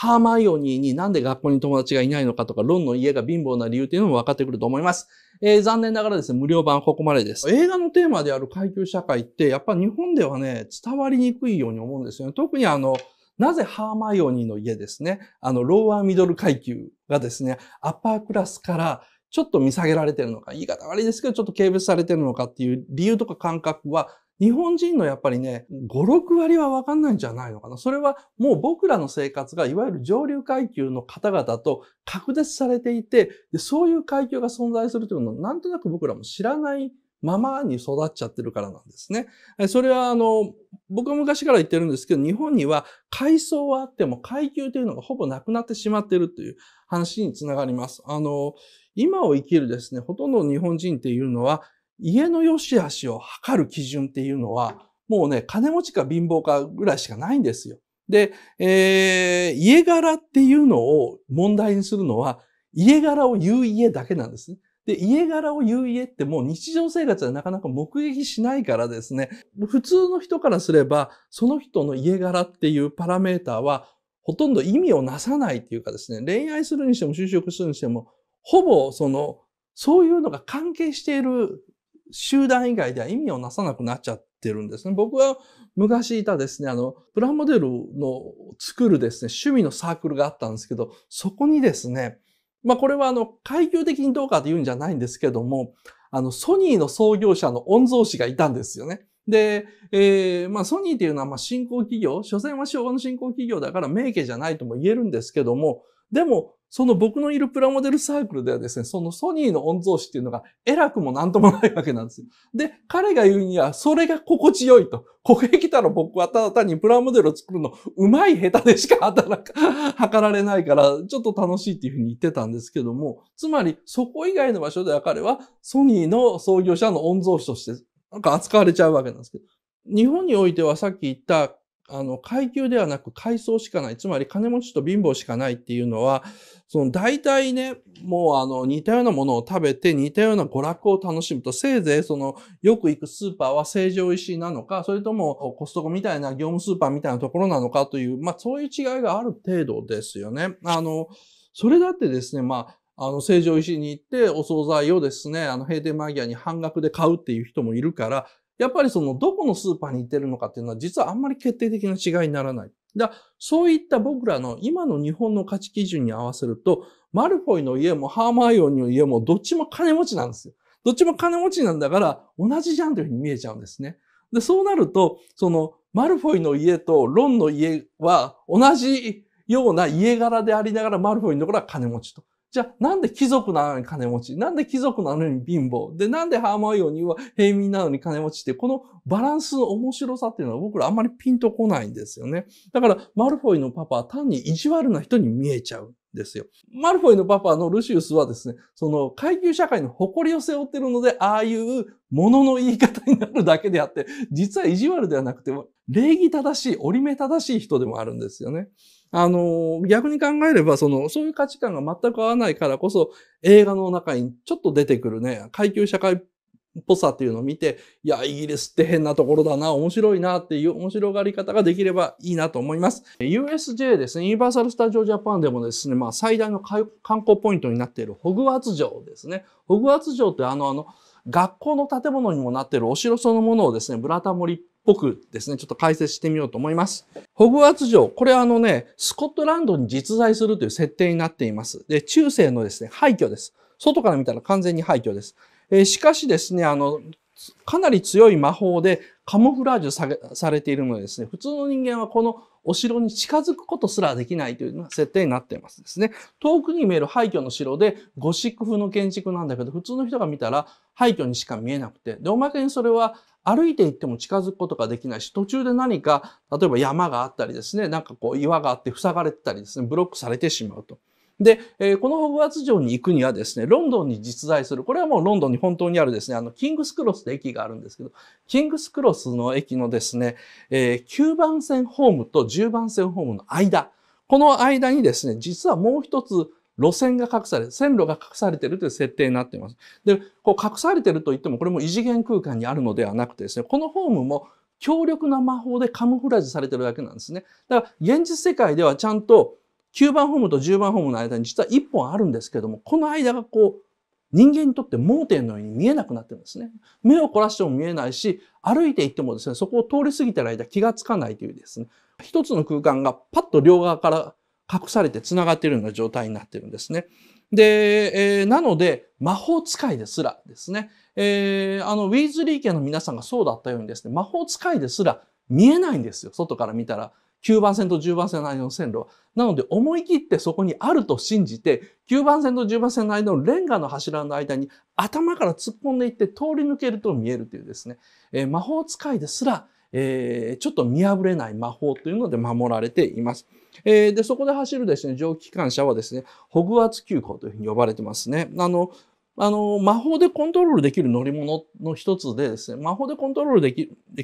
Speaker 1: ハーマイオニーになんで学校に友達がいないのかとか、ロンの家が貧乏な理由っていうのも分かってくると思います。えー、残念ながらですね、無料版ここまでです。映画のテーマである階級社会って、やっぱ日本ではね、伝わりにくいように思うんですよね。特にあの、なぜハーマイオニーの家ですね、あの、ローアーミドル階級がですね、アッパークラスからちょっと見下げられてるのか、言い方悪いですけど、ちょっと軽蔑されてるのかっていう理由とか感覚は、日本人のやっぱりね、5、6割はわかんないんじゃないのかな。それはもう僕らの生活がいわゆる上流階級の方々と格絶されていて、でそういう階級が存在するというのをなんとなく僕らも知らないままに育っちゃってるからなんですね。それはあの、僕は昔から言ってるんですけど、日本には階層はあっても階級というのがほぼなくなってしまっているという話につながります。あの、今を生きるですね、ほとんど日本人っていうのは、家の良し悪しを測る基準っていうのは、もうね、金持ちか貧乏かぐらいしかないんですよ。で、えー、家柄っていうのを問題にするのは、家柄を言う家だけなんですね。で、家柄を言う家ってもう日常生活でなかなか目撃しないからですね、普通の人からすれば、その人の家柄っていうパラメーターは、ほとんど意味をなさないっていうかですね、恋愛するにしても就職するにしても、ほぼその、そういうのが関係している集団以外では意味をなさなくなっちゃってるんですね。僕は昔いたですね、あの、プラモデルの作るですね、趣味のサークルがあったんですけど、そこにですね、まあこれはあの、階級的にどうかというんじゃないんですけども、あの、ソニーの創業者の御曹司がいたんですよね。で、えー、まあソニーっていうのはまあ新興企業、所詮は昭和の新興企業だから名家じゃないとも言えるんですけども、でも、その僕のいるプラモデルサークルではですね、そのソニーの御曹司っていうのが偉くもなんともないわけなんですよ。で、彼が言うには、それが心地よいと。ここへ来たら僕はただ単にプラモデルを作るの、うまい下手でしか働か、測られないから、ちょっと楽しいっていうふうに言ってたんですけども、つまり、そこ以外の場所では彼は、ソニーの創業者の御曹司として、なんか扱われちゃうわけなんですけど、日本においてはさっき言ったあの、階級ではなく階層しかない。つまり金持ちと貧乏しかないっていうのは、その大体ね、もうあの、似たようなものを食べて似たような娯楽を楽しむと、せいぜいその、よく行くスーパーは成城石井なのか、それともコストコみたいな業務スーパーみたいなところなのかという、まあそういう違いがある程度ですよね。あの、それだってですね、まあ、あの、成城石井に行ってお惣菜をですね、あの、閉店間際に半額で買うっていう人もいるから、やっぱりそのどこのスーパーに行ってるのかっていうのは実はあんまり決定的な違いにならない。だそういった僕らの今の日本の価値基準に合わせると、マルフォイの家もハーマイオンの家もどっちも金持ちなんですよ。どっちも金持ちなんだから同じじゃんというふうに見えちゃうんですね。で、そうなると、そのマルフォイの家とロンの家は同じような家柄でありながらマルフォイのところは金持ちと。じゃあ、なんで貴族なのに金持ちなんで貴族なのに貧乏で、なんでハーマイオニーは平民なのに金持ちって、このバランスの面白さっていうのは僕らあんまりピンとこないんですよね。だから、マルフォイのパパは単に意地悪な人に見えちゃう。ですよ。マルフォイのパパのルシウスはですね、その階級社会の誇りを背負ってるので、ああいうものの言い方になるだけであって、実は意地悪ではなくて、礼儀正しい、折り目正しい人でもあるんですよね。あの、逆に考えれば、その、そういう価値観が全く合わないからこそ、映画の中にちょっと出てくるね、階級社会っぽさっていうのを見て、いや、イギリスって変なところだな、面白いなっていう面白がり方ができればいいなと思います。USJ ですね、ユニバーサル・スタジオ・ジャパンでもですね、まあ最大の観光ポイントになっているホグワーツ城ですね。ホグワーツ城ってあの、あの、学校の建物にもなっているお城そのものをですね、ブラタモリっぽくですね、ちょっと解説してみようと思います。ホグワーツ城、これあのね、スコットランドに実在するという設定になっています。で、中世のですね、廃墟です。外から見たら完全に廃墟です。えー、しかしですね、あの、かなり強い魔法でカモフラージュされているのでですね、普通の人間はこのお城に近づくことすらできないというのが設定になっていますですね。遠くに見える廃墟の城でゴシック風の建築なんだけど、普通の人が見たら廃墟にしか見えなくて、で、おまけにそれは歩いて行っても近づくことができないし、途中で何か、例えば山があったりですね、なんかこう岩があって塞がれてたりですね、ブロックされてしまうと。で、えー、このホグワーツ城に行くにはですね、ロンドンに実在する、これはもうロンドンに本当にあるですね、あの、キングスクロスで駅があるんですけど、キングスクロスの駅のですね、えー、9番線ホームと10番線ホームの間、この間にですね、実はもう一つ路線が隠され、線路が隠されているという設定になっています。で、こう隠されているといっても、これも異次元空間にあるのではなくてですね、このホームも強力な魔法でカムフラージュされているだけなんですね。だから、現実世界ではちゃんと9番ホームと10番ホームの間に実は1本あるんですけども、この間がこう、人間にとって盲点のように見えなくなってるんですね。目を凝らしても見えないし、歩いていってもですね、そこを通り過ぎてる間気がつかないというですね、一つの空間がパッと両側から隠されて繋がっているような状態になってるんですね。で、えー、なので、魔法使いですらですね、えー、あの、ウィーズリー家の皆さんがそうだったようにですね、魔法使いですら見えないんですよ、外から見たら。9番線と10番線の間の線路。なので思い切ってそこにあると信じて、9番線と10番線の間のレンガの柱の間に頭から突っ込んでいって通り抜けると見えるというですね、えー、魔法使いですら、えー、ちょっと見破れない魔法というので守られています。えー、で、そこで走るですね、蒸気機関車はですね、ホグワーツ急行というふうに呼ばれてますね。あの、あの、魔法でコントロールできる乗り物の一つでですね、魔法でコントロールで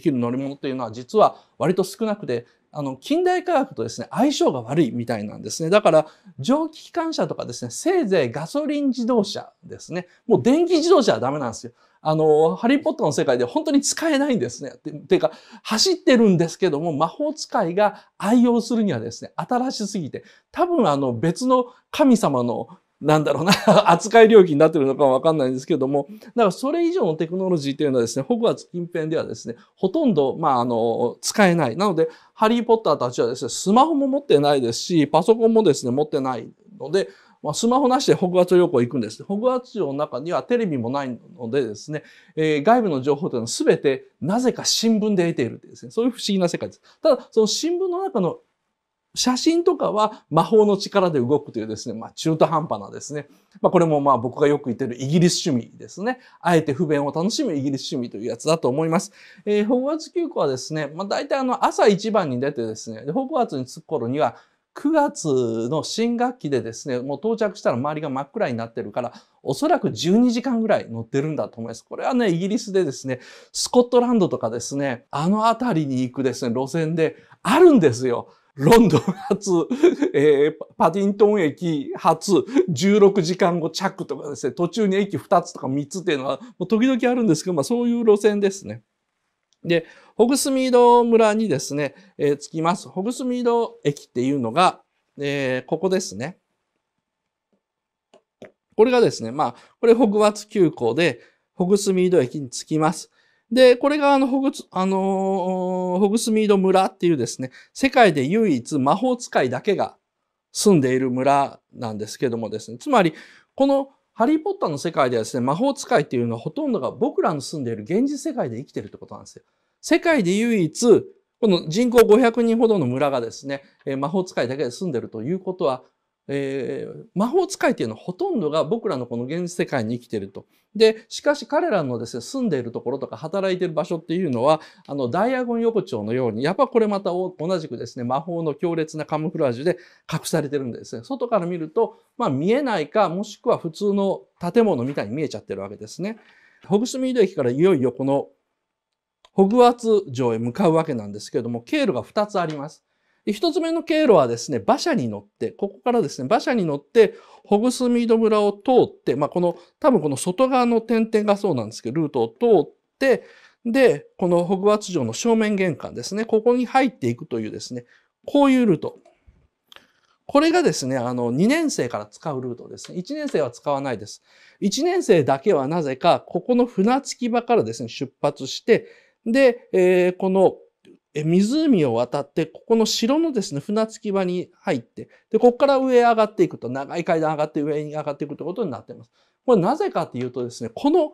Speaker 1: きる乗り物というのは実は割と少なくて、あの、近代科学とですね、相性が悪いみたいなんですね。だから、蒸気機関車とかですね、せいぜいガソリン自動車ですね。もう電気自動車はダメなんですよ。あの、ハリーポッターの世界で本当に使えないんですね。てていうか、走ってるんですけども、魔法使いが愛用するにはですね、新しすぎて、多分あの別の神様のなんだろうな 扱い領域になってるのかはわかんないんですけども、だからそれ以上のテクノロジーというのはですね、ホグワーツ近辺ではですね、ほとんど、まあ、あの、使えない。なので、ハリー・ポッターたちはですね、スマホも持ってないですし、パソコンもですね、持ってないので、まあ、スマホなしで北ーツ旅行行くんです。北ーツ城の中にはテレビもないのでですね、えー、外部の情報というのは全てなぜか新聞で得ているというですね、そういう不思議な世界です。ただ、その新聞の中の写真とかは魔法の力で動くというですね、まあ中途半端なですね。まあこれもまあ僕がよく言ってるイギリス趣味ですね。あえて不便を楽しむイギリス趣味というやつだと思います。えー、ホグワーツ急行はですね、まあ大体あの朝一番に出てですね、ホグワーツに着く頃には9月の新学期でですね、もう到着したら周りが真っ暗になってるから、おそらく12時間ぐらい乗ってるんだと思います。これはね、イギリスでですね、スコットランドとかですね、あの辺りに行くですね、路線であるんですよ。ロンドン発、えー、パディントン駅発、16時間後着とかですね、途中に駅2つとか3つっていうのは、もう時々あるんですけど、まあそういう路線ですね。で、ホグスミード村にですね、えー、着きます。ホグスミード駅っていうのが、えー、ここですね。これがですね、まあ、これホグワーツ急行で、ホグスミード駅に着きます。で、これがあの、ホグス、あのー、ホグスミード村っていうですね、世界で唯一魔法使いだけが住んでいる村なんですけどもですね、つまり、このハリー・ポッターの世界ではですね、魔法使いっていうのはほとんどが僕らの住んでいる現実世界で生きてるってことなんですよ。世界で唯一、この人口500人ほどの村がですね、魔法使いだけで住んでるということは、えー、魔法使いというのはほとんどが僕らのこの現実世界に生きていると。で、しかし彼らのですね、住んでいるところとか働いている場所っていうのは、あの、ダイアゴン横丁のように、やっぱこれまた同じくですね、魔法の強烈なカムフラージュで隠されてるんですね。外から見ると、まあ見えないか、もしくは普通の建物みたいに見えちゃってるわけですね。ホグスミード駅からいよいよこのホグワーツ城へ向かうわけなんですけれども、経路が2つあります。一つ目の経路はですね、馬車に乗って、ここからですね、馬車に乗って、ホグスミード村を通って、まあ、この、多分この外側の点々がそうなんですけど、ルートを通って、で、このホグワーツ城の正面玄関ですね、ここに入っていくというですね、こういうルート。これがですね、あの、2年生から使うルートですね。1年生は使わないです。1年生だけはなぜか、ここの船着き場からですね、出発して、で、えー、この、湖を渡って、ここの城のですね、船着き場に入って、で、ここから上へ上がっていくと、長い階段上がって上に上がっていくということになっています。これなぜかというとですね、この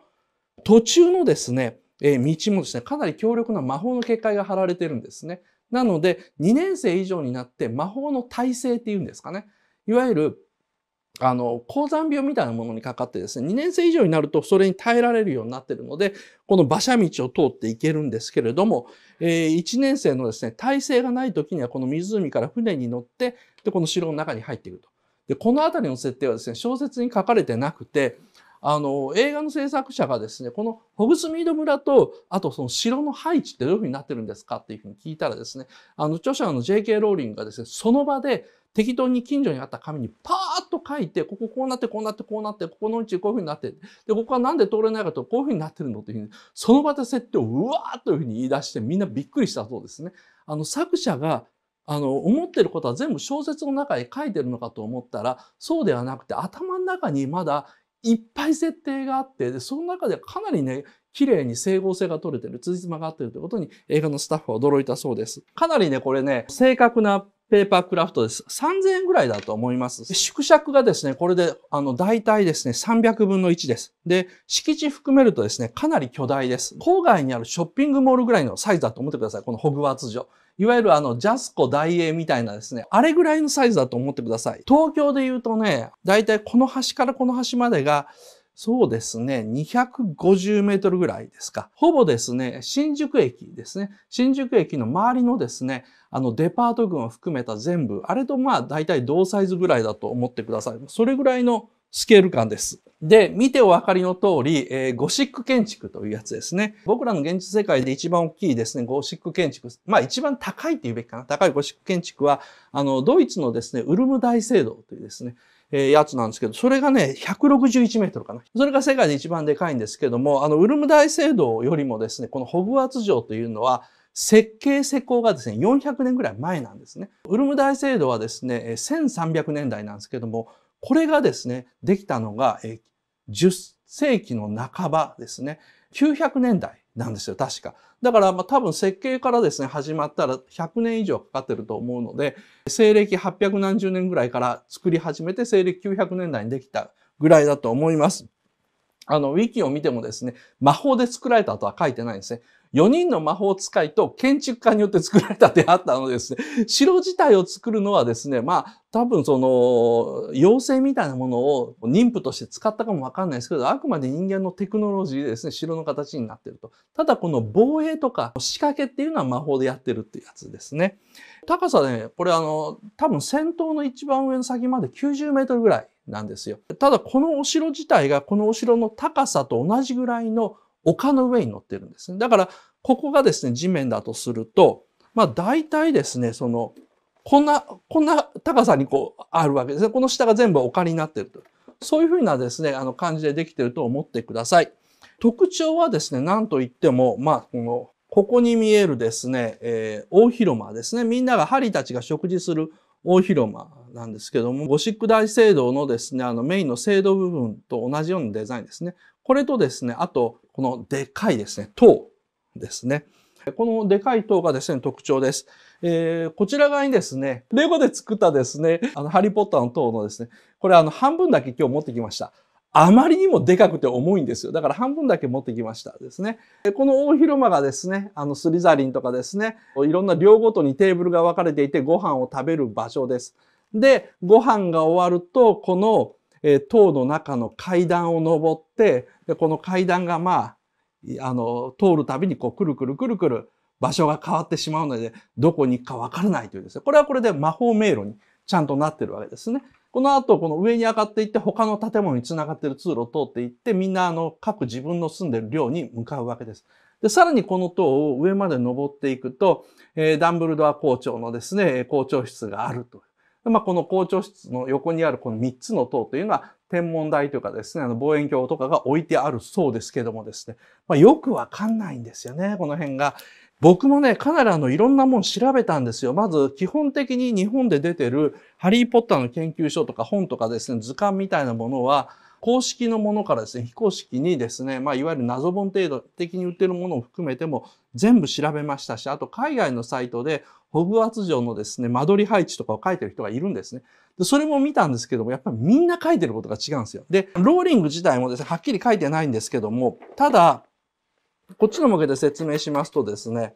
Speaker 1: 途中のですね、えー、道もですね、かなり強力な魔法の結界が張られてるんですね。なので、2年生以上になって魔法の耐性っていうんですかね。いわゆるあの、高山病みたいなものにかかってですね、2年生以上になるとそれに耐えられるようになってるので、この馬車道を通っていけるんですけれども、えー、1年生のですね、体勢がない時にはこの湖から船に乗って、で、この城の中に入っていくと。で、この辺りの設定はですね、小説に書かれてなくて、あの、映画の制作者がですね、このホグスミード村と、あとその城の配置ってどういうふうになってるんですかっていうふうに聞いたらですね、あの、著者の J.K. ローリングがですね、その場で、適当に近所にあった紙にパーッと書いて、こここうなって、こうなって、こうなって、ここのうちこういうふうになって、で、ここはなんで通れないかと、こういうふうになってるのというふうに、その場で設定をうわーというふうに言い出して、みんなびっくりしたそうですね。あの、作者があの、思ってることは全部小説の中に書いてるのかと思ったら、そうではなくて、頭の中にまだいっぱい設定があって、で、その中でかなりね、綺麗に整合性が取れてる、辻褄が合ってるということに映画のスタッフは驚いたそうです。かなりね、これね、正確なペーパークラフトです。3000円ぐらいだと思います。縮尺がですね、これで、あの、大体ですね、300分の1です。で、敷地含めるとですね、かなり巨大です。郊外にあるショッピングモールぐらいのサイズだと思ってください。このホグワーツ城。いわゆるあの、ジャスコ大英みたいなですね、あれぐらいのサイズだと思ってください。東京で言うとね、大体この端からこの端までが、そうですね、250メートルぐらいですか。ほぼですね、新宿駅ですね。新宿駅の周りのですね、あのデパート群を含めた全部、あれとまあ大体同サイズぐらいだと思ってください。それぐらいのスケール感です。で、見てお分かりの通り、えー、ゴシック建築というやつですね。僕らの現実世界で一番大きいですね、ゴシック建築。まあ一番高いって言うべきかな。高いゴシック建築は、あの、ドイツのですね、ウルム大聖堂というですね、えやつなんですけど、それがね、161メートルかな。それが世界で一番でかいんですけども、あの、ウルム大聖堂よりもですね、このホグワーツ城というのは、設計施工がですね、400年ぐらい前なんですね。ウルム大聖堂はですね、1300年代なんですけども、これがですね、できたのが、10世紀の半ばですね、900年代なんですよ、確か。だから、まあ、多分設計からですね、始まったら100年以上かかってると思うので、西暦800何十年ぐらいから作り始めて、西暦900年代にできたぐらいだと思います。あの、ウィキを見てもですね、魔法で作られたとは書いてないんですね。4人の魔法使いと建築家によって作られたであったのですね、城自体を作るのはですね、まあ、多分その、妖精みたいなものを妊婦として使ったかもわかんないですけど、あくまで人間のテクノロジーでですね、城の形になってると。ただこの防衛とか仕掛けっていうのは魔法でやってるっていうやつですね。高さね、これあの、多分先頭の一番上の先まで90メートルぐらいなんですよ。ただこのお城自体がこのお城の高さと同じぐらいの丘の上に乗ってるんですね。だから、ここがですね、地面だとすると、まあ大体ですね、その、こんな、こんな高さにこうあるわけですね。この下が全部丘になってると。そういうふうなですね、あの感じでできてると思ってください。特徴はですね、なんといっても、まあ、この、ここに見えるですね、えー、大広間ですね。みんなが、針たちが食事する大広間なんですけども、ゴシック大聖堂のですね、あのメインの聖堂部分と同じようなデザインですね。これとですね、あと、このでかいですね、塔ですね。このでかい塔がですね、特徴です。えー、こちら側にですね、レゴで作ったですね、あの、ハリーポッターの塔のですね、これあの、半分だけ今日持ってきました。あまりにもでかくて重いんですよ。だから半分だけ持ってきましたですね。この大広間がですね、あのスリザリンとかですね、いろんな量ごとにテーブルが分かれていてご飯を食べる場所です。で、ご飯が終わると、このえー、塔の中の階段を登って、でこの階段がまあ、あの、通るたびにこう、くるくるくるくる場所が変わってしまうので、どこに行くかわからないというですね。これはこれで魔法迷路にちゃんとなってるわけですね。この後、この上に上がっていって、他の建物に繋がってる通路を通っていって、みんなあの、各自分の住んでる寮に向かうわけです。で、さらにこの塔を上まで登っていくと、えー、ダンブルドア校長のですね、校長室があるとまあ、この校長室の横にあるこの3つの塔というのは天文台というかですね、あの望遠鏡とかが置いてあるそうですけどもですね、まあ、よくわかんないんですよね、この辺が。僕もね、かなりあの、いろんなもん調べたんですよ。まず、基本的に日本で出てるハリーポッターの研究所とか本とかですね、図鑑みたいなものは、公式のものからですね、非公式にですね、まあ、いわゆる謎本程度的に売ってるものを含めても全部調べましたし、あと海外のサイトでホグワーツ城のですね、間取り配置とかを書いてる人がいるんですね。で、それも見たんですけども、やっぱりみんな書いてることが違うんですよ。で、ローリング自体もですね、はっきり書いてないんですけども、ただ、こっちの向けて説明しますとですね、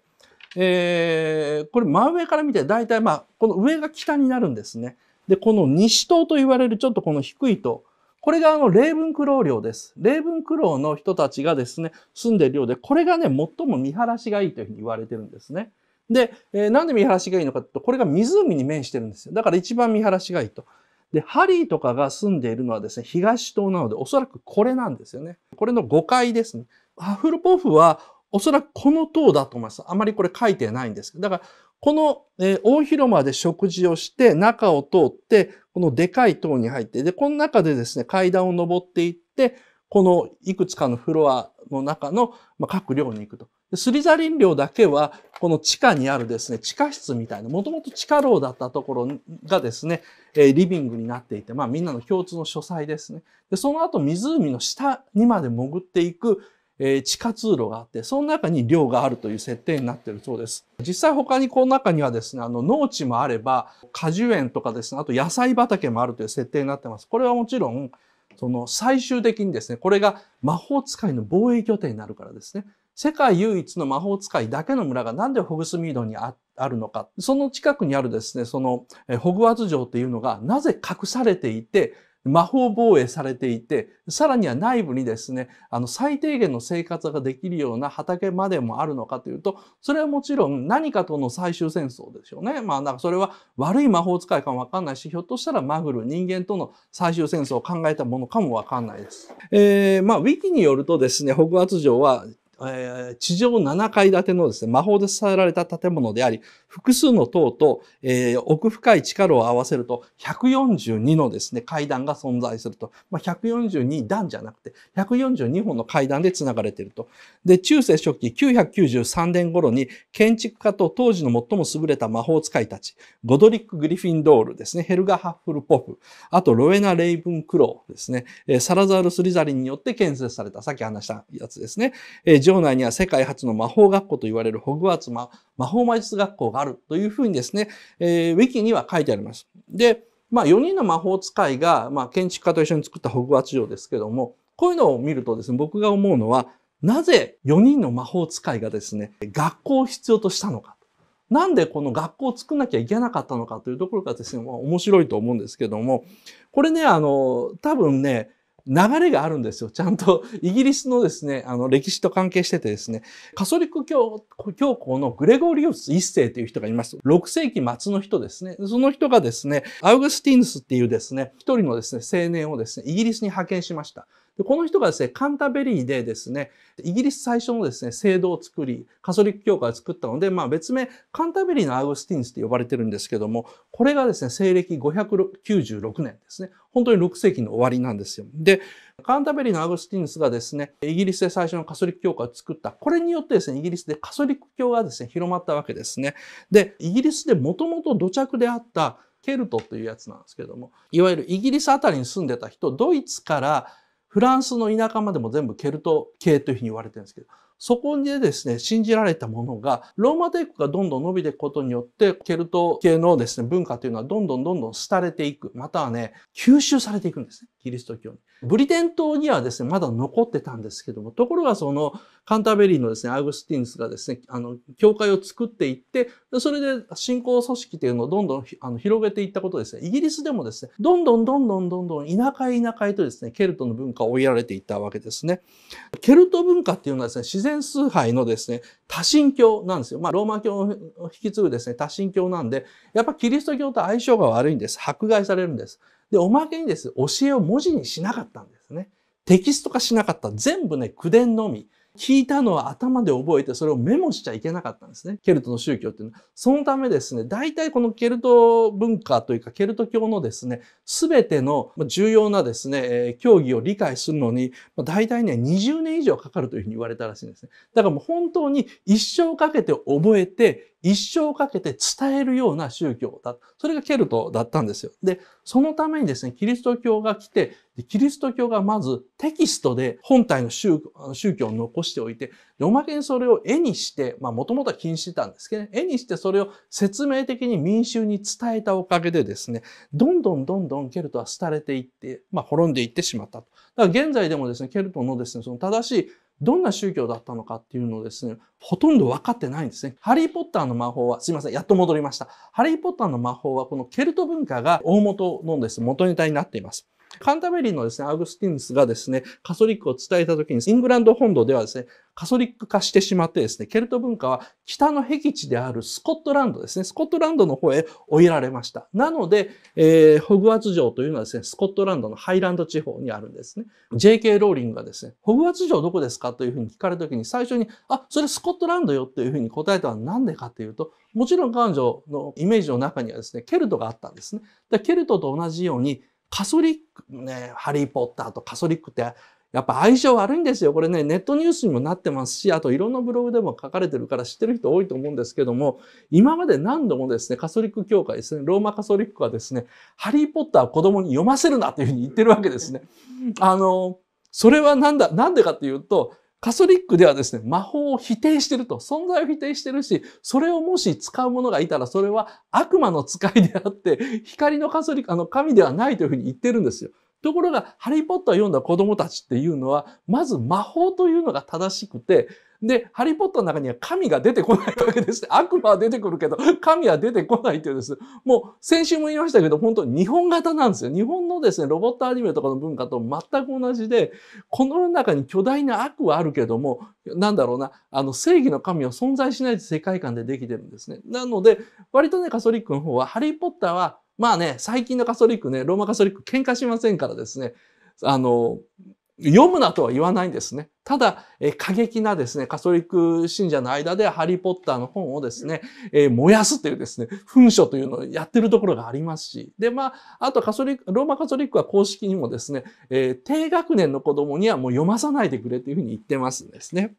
Speaker 1: えー、これ真上から見て、大体まあ、この上が北になるんですね。で、この西島と言われるちょっとこの低いと、これがあの、霊文苦労寮です。霊文苦労の人たちがですね、住んでいる寮で、これがね、最も見晴らしがいいというふうに言われてるんですね。で、えー、なんで見晴らしがいいのかというと、これが湖に面してるんですよ。だから一番見晴らしがいいと。で、ハリーとかが住んでいるのはですね、東島なので、おそらくこれなんですよね。これの5階ですね。ハフルポフは、おそらくこの塔だと思います。あまりこれ書いてないんですけど。だから、この、えー、大広間で食事をして、中を通って、このでかい塔に入って、で、この中でですね、階段を登っていって、このいくつかのフロアの中の、ま各寮に行くと。でスリザリン寮だけは、この地下にあるですね、地下室みたいな、もともと地下牢だったところがですね、えリビングになっていて、まあみんなの共通の書斎ですね。で、その後湖の下にまで潜っていく、えー、地下通路があって、その中に寮があるという設定になっているそうです。実際他にこの中にはですね、あの農地もあれば、果樹園とかですね、あと野菜畑もあるという設定になっています。これはもちろん、その最終的にですね、これが魔法使いの防衛拠点になるからですね。世界唯一の魔法使いだけの村がなんでホグスミードにあるのか。その近くにあるですね、そのホグワーツ城っていうのがなぜ隠されていて、魔法防衛されていて、さらには内部にですね、あの最低限の生活ができるような畑までもあるのかというと、それはもちろん何かとの最終戦争ですよね。まあ、だからそれは悪い魔法使いかもわかんないし、ひょっとしたらマグル、人間との最終戦争を考えたものかもわかんないです。えー、まあ、ウィキによるとですね、北伐城はえー、地上7階建てのですね、魔法で支えられた建物であり、複数の塔と、えー、奥深い力を合わせると、142のですね、階段が存在すると。まあ、142段じゃなくて、142本の階段で繋がれていると。で、中世初期993年頃に、建築家と当時の最も優れた魔法使いたち、ゴドリック・グリフィンドールですね、ヘルガ・ハッフルポフ、あとロエナ・レイブン・クローですね、サラザール・スリザリンによって建設された、さっき話したやつですね。えー城内には世界初の魔法学校と言われるホグワーツ魔法魔術学校があるというふうにですね、えー、ウィキには書いてあります。で、まあ4人の魔法使いが、まあ、建築家と一緒に作ったホグワーツ城ですけども、こういうのを見るとですね、僕が思うのは、なぜ4人の魔法使いがですね、学校を必要としたのか。なんでこの学校を作んなきゃいけなかったのかというところがですね、面白いと思うんですけども、これね、あの、多分ね、流れがあるんですよ。ちゃんと イギリスのですね、あの歴史と関係しててですね、カソリック教教皇のグレゴリウス一世という人がいます。6世紀末の人ですね。その人がですね、アウグスティヌスっていうですね、一人のですね、青年をですね、イギリスに派遣しました。でこの人がですね、カンタベリーでですね、イギリス最初のですね、制度を作り、カソリック教会を作ったので、まあ別名、カンタベリーのアウグスティンスって呼ばれてるんですけども、これがですね、西暦596年ですね。本当に6世紀の終わりなんですよ。で、カンタベリーのアグスティヌスがですね、イギリスで最初のカソリック教会を作った。これによってですね、イギリスでカソリック教がですね、広まったわけですね。で、イギリスでもともと土着であったケルトというやつなんですけども、いわゆるイギリスあたりに住んでた人、ドイツからフランスの田舎までも全部ケルト系というふうに言われてるんですけどそこでですね、信じられたものが、ローマ帝国がどんどん伸びていくことによって、ケルト系のですね、文化というのはどんどんどんどん廃れていく、またはね、吸収されていくんですね、キリスト教に。ブリテン島にはですね、まだ残ってたんですけども、ところがその、カンターベリーのですね、アウグスティンスがですね、あの、教会を作っていって、それで信仰組織というのをどんどんあの広げていったことですね、イギリスでもですね、どんどんどんどんどんどん田舎へ田舎へとですね、ケルトの文化を追いやられていったわけですね。ケルト文化っていうのはですね、然崇拝のですね、多神教なんですよ。まあ、ローマ教を引き継ぐですね、多神教なんで、やっぱキリスト教と相性が悪いんです。迫害されるんです。で、おまけにです、教えを文字にしなかったんですね。テキスト化しなかった。全部ね、口伝のみ。聞いたのは頭で覚えてそれをメモしちゃいけなかったんですね。ケルトの宗教っていうのは。そのためですね、大体このケルト文化というかケルト教のですね、すべての重要なですね、教義を理解するのに、大体ね、20年以上かかるというふうに言われたらしいんですね。だからもう本当に一生かけて覚えて、一生かけて伝えるような宗教だ。それがケルトだったんですよ。で、そのためにですね、キリスト教が来て、キリスト教がまずテキストで本体の宗教を残しておいて、おまけにそれを絵にして、まあもともとは禁止してたんですけど、ね、絵にしてそれを説明的に民衆に伝えたおかげでですね、どんどんどんどんケルトは廃れていって、まあ滅んでいってしまったと。だから現在でもですね、ケルトのですね、その正しいどんな宗教だったのかっていうのをですね、ほとんど分かってないんですね。ハリーポッターの魔法は、すいません、やっと戻りました。ハリーポッターの魔法は、このケルト文化が大元のです、ね、元ネタになっています。カンタベリーのですね、アウグスティヌスがですね、カソリックを伝えたときに、イングランド本土ではですね、カソリック化してしまってですね、ケルト文化は北の僻地であるスコットランドですね、スコットランドの方へ追いられました。なので、えー、ホグワーツ城というのはですね、スコットランドのハイランド地方にあるんですね。JK ローリングがですね、ホグワーツ城どこですかというふうに聞かれた時に最初に、あ、それスコットランドよというふうに答えたのはなんでかっていうと、もちろん彼女のイメージの中にはですね、ケルトがあったんですね。でケルトと同じように、カソリック、ね、ハリー・ポッターとカソリックってやっぱ相性悪いんですよ。これね、ネットニュースにもなってますし、あといろんなブログでも書かれてるから知ってる人多いと思うんですけども、今まで何度もですね、カソリック教会ですね、ローマカソリックはですね、ハリーポッターを子供に読ませるなというふうに言ってるわけですね。あの、それはなんだ、なんでかっていうと、カソリックではですね、魔法を否定してると、存在を否定してるし、それをもし使う者がいたら、それは悪魔の使いであって、光のカソリック、あの、神ではないというふうに言ってるんですよ。ところが、ハリーポッターを読んだ子供たちっていうのは、まず魔法というのが正しくて、で、ハリーポッターの中には神が出てこないわけです。悪魔は出てくるけど、神は出てこないていうです。もう、先週も言いましたけど、本当日本型なんですよ。日本のですね、ロボットアニメとかの文化と全く同じで、この世の中に巨大な悪はあるけども、なんだろうな、あの、正義の神は存在しない世界観でできてるんですね。なので、割とね、カソリックの方は、ハリーポッターは、まあね、最近のカソリックね、ローマカソリック喧嘩しませんからですね、あの、読むなとは言わないんですね。ただ、え過激なですね、カソリック信者の間でハリーポッターの本をですね、え燃やすというですね、噴書というのをやってるところがありますし、で、まあ、あとカソリック、ローマカソリックは公式にもですね、え低学年の子供にはもう読まさないでくれというふうに言ってますんですね。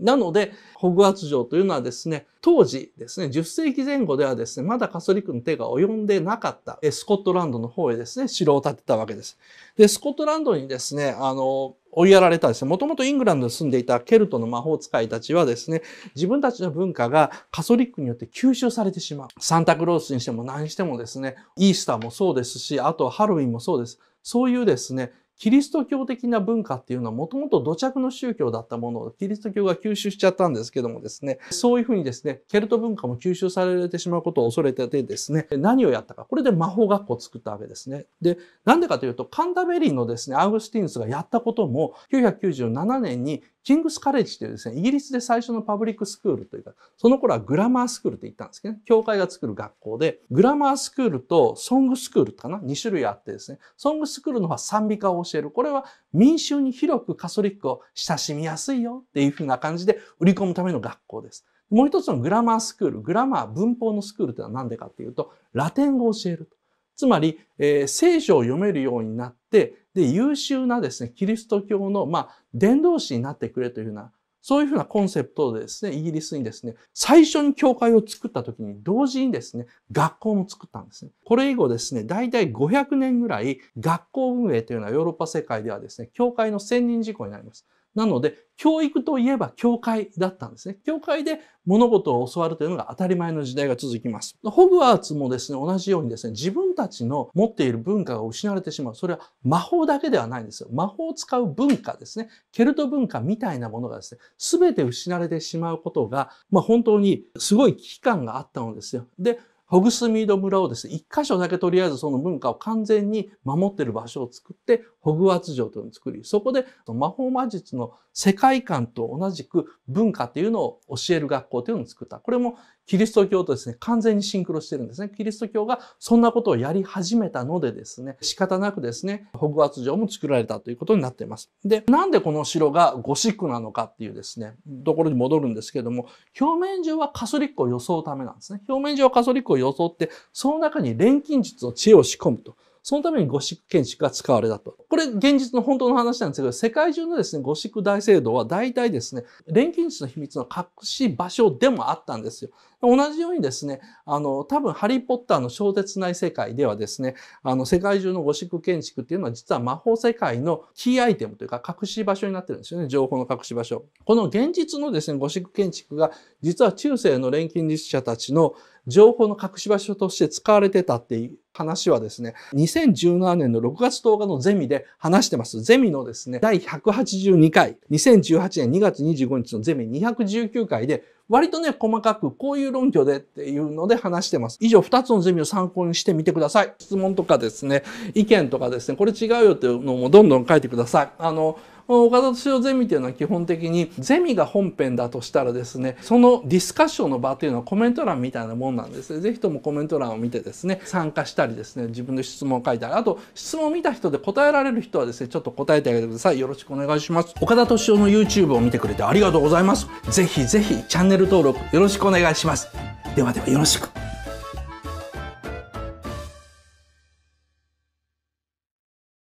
Speaker 1: なので、ホグワーツ城というのはですね、当時ですね、10世紀前後ではですね、まだカトリックの手が及んでなかったスコットランドの方へですね、城を建てたわけです。で、スコットランドにですね、あの、追いやられたですね、もともとイングランドに住んでいたケルトの魔法使いたちはですね、自分たちの文化がカトリックによって吸収されてしまう。サンタクロースにしても何してもですね、イースターもそうですし、あとはハロウィンもそうです。そういうですね、キリスト教的な文化っていうのはもともと土着の宗教だったものをキリスト教が吸収しちゃったんですけどもですね、そういうふうにですね、ケルト文化も吸収されてしまうことを恐れててですね、何をやったか。これで魔法学校を作ったわけですね。で、なんでかというと、カンダベリーのですね、アウグスティヌスがやったことも、997年にキングスカレッジというですね、イギリスで最初のパブリックスクールというか、その頃はグラマースクールって言ったんですけどね、教会が作る学校で、グラマースクールとソングスクールかな、2種類あってですね、ソングスクールの方は賛美歌を教える。これは民衆に広くカソリックを親しみやすいよっていうふうな感じで売り込むための学校です。もう一つのグラマースクール、グラマー文法のスクールってのは何でかっていうと、ラテン語を教えると。つまり、えー、聖書を読めるようになって、で、優秀なですね、キリスト教の、まあ、伝道師になってくれというような、そういうふうなコンセプトでですね、イギリスにですね、最初に教会を作った時に同時にですね、学校も作ったんですね。これ以後ですね、大体500年ぐらい学校運営というのはヨーロッパ世界ではですね、教会の専任事項になります。なので、教育といえば教会だったんですね。教会で物事を教わるというのが当たり前の時代が続きます。ホグワーツもですね、同じようにですね、自分たちの持っている文化が失われてしまう。それは魔法だけではないんですよ。魔法を使う文化ですね。ケルト文化みたいなものがですね、すべて失われてしまうことが、まあ本当にすごい危機感があったのですよ。で、ホグスミード村をですね、一箇所だけとりあえずその文化を完全に守ってる場所を作って、ホグワーツ城というのを作り、そこで魔法魔術の世界観と同じく文化っていうのを教える学校というのを作った。これもキリスト教とですね、完全にシンクロしてるんですね。キリスト教がそんなことをやり始めたのでですね、仕方なくですね、ホグワーツ城も作られたということになっています。で、なんでこの城がゴシックなのかっていうですね、ところに戻るんですけども、表面上はカソリックを装うためなんですね。表面上はカソリックを装って、その中に錬金術の知恵を仕込むと。そのためにゴシック建築が使われたと。これ現実の本当の話なんですけど、世界中のですね、ゴシック大聖堂は大体ですね、錬金術の秘密の隠し場所でもあったんですよ。同じようにですね、あの、多分ハリーポッターの小説内世界ではですね、あの、世界中のゴシック建築っていうのは実は魔法世界のキーアイテムというか隠し場所になってるんですよね、情報の隠し場所。この現実のですね、ゴシック建築が実は中世の錬金術者たちの情報の隠し場所として使われてたっていう話はですね、2017年の6月10日のゼミで話してます。ゼミのですね、第182回、2018年2月25日のゼミ219回で、割とね、細かくこういう論拠でっていうので話してます。以上2つのゼミを参考にしてみてください。質問とかですね、意見とかですね、これ違うよっていうのもどんどん書いてください。あの、岡田敏夫ゼミというのは基本的にゼミが本編だとしたらですねそのディスカッションの場というのはコメント欄みたいなもんなんですね是非ともコメント欄を見てですね参加したりですね自分の質問を書いたりあと質問を見た人で答えられる人はですねちょっと答えてあげてくださいよろしくお願いします岡田敏夫の YouTube を見てくれてありがとうございます是非是非チャンネル登録よろしくお願いしますではではよろしく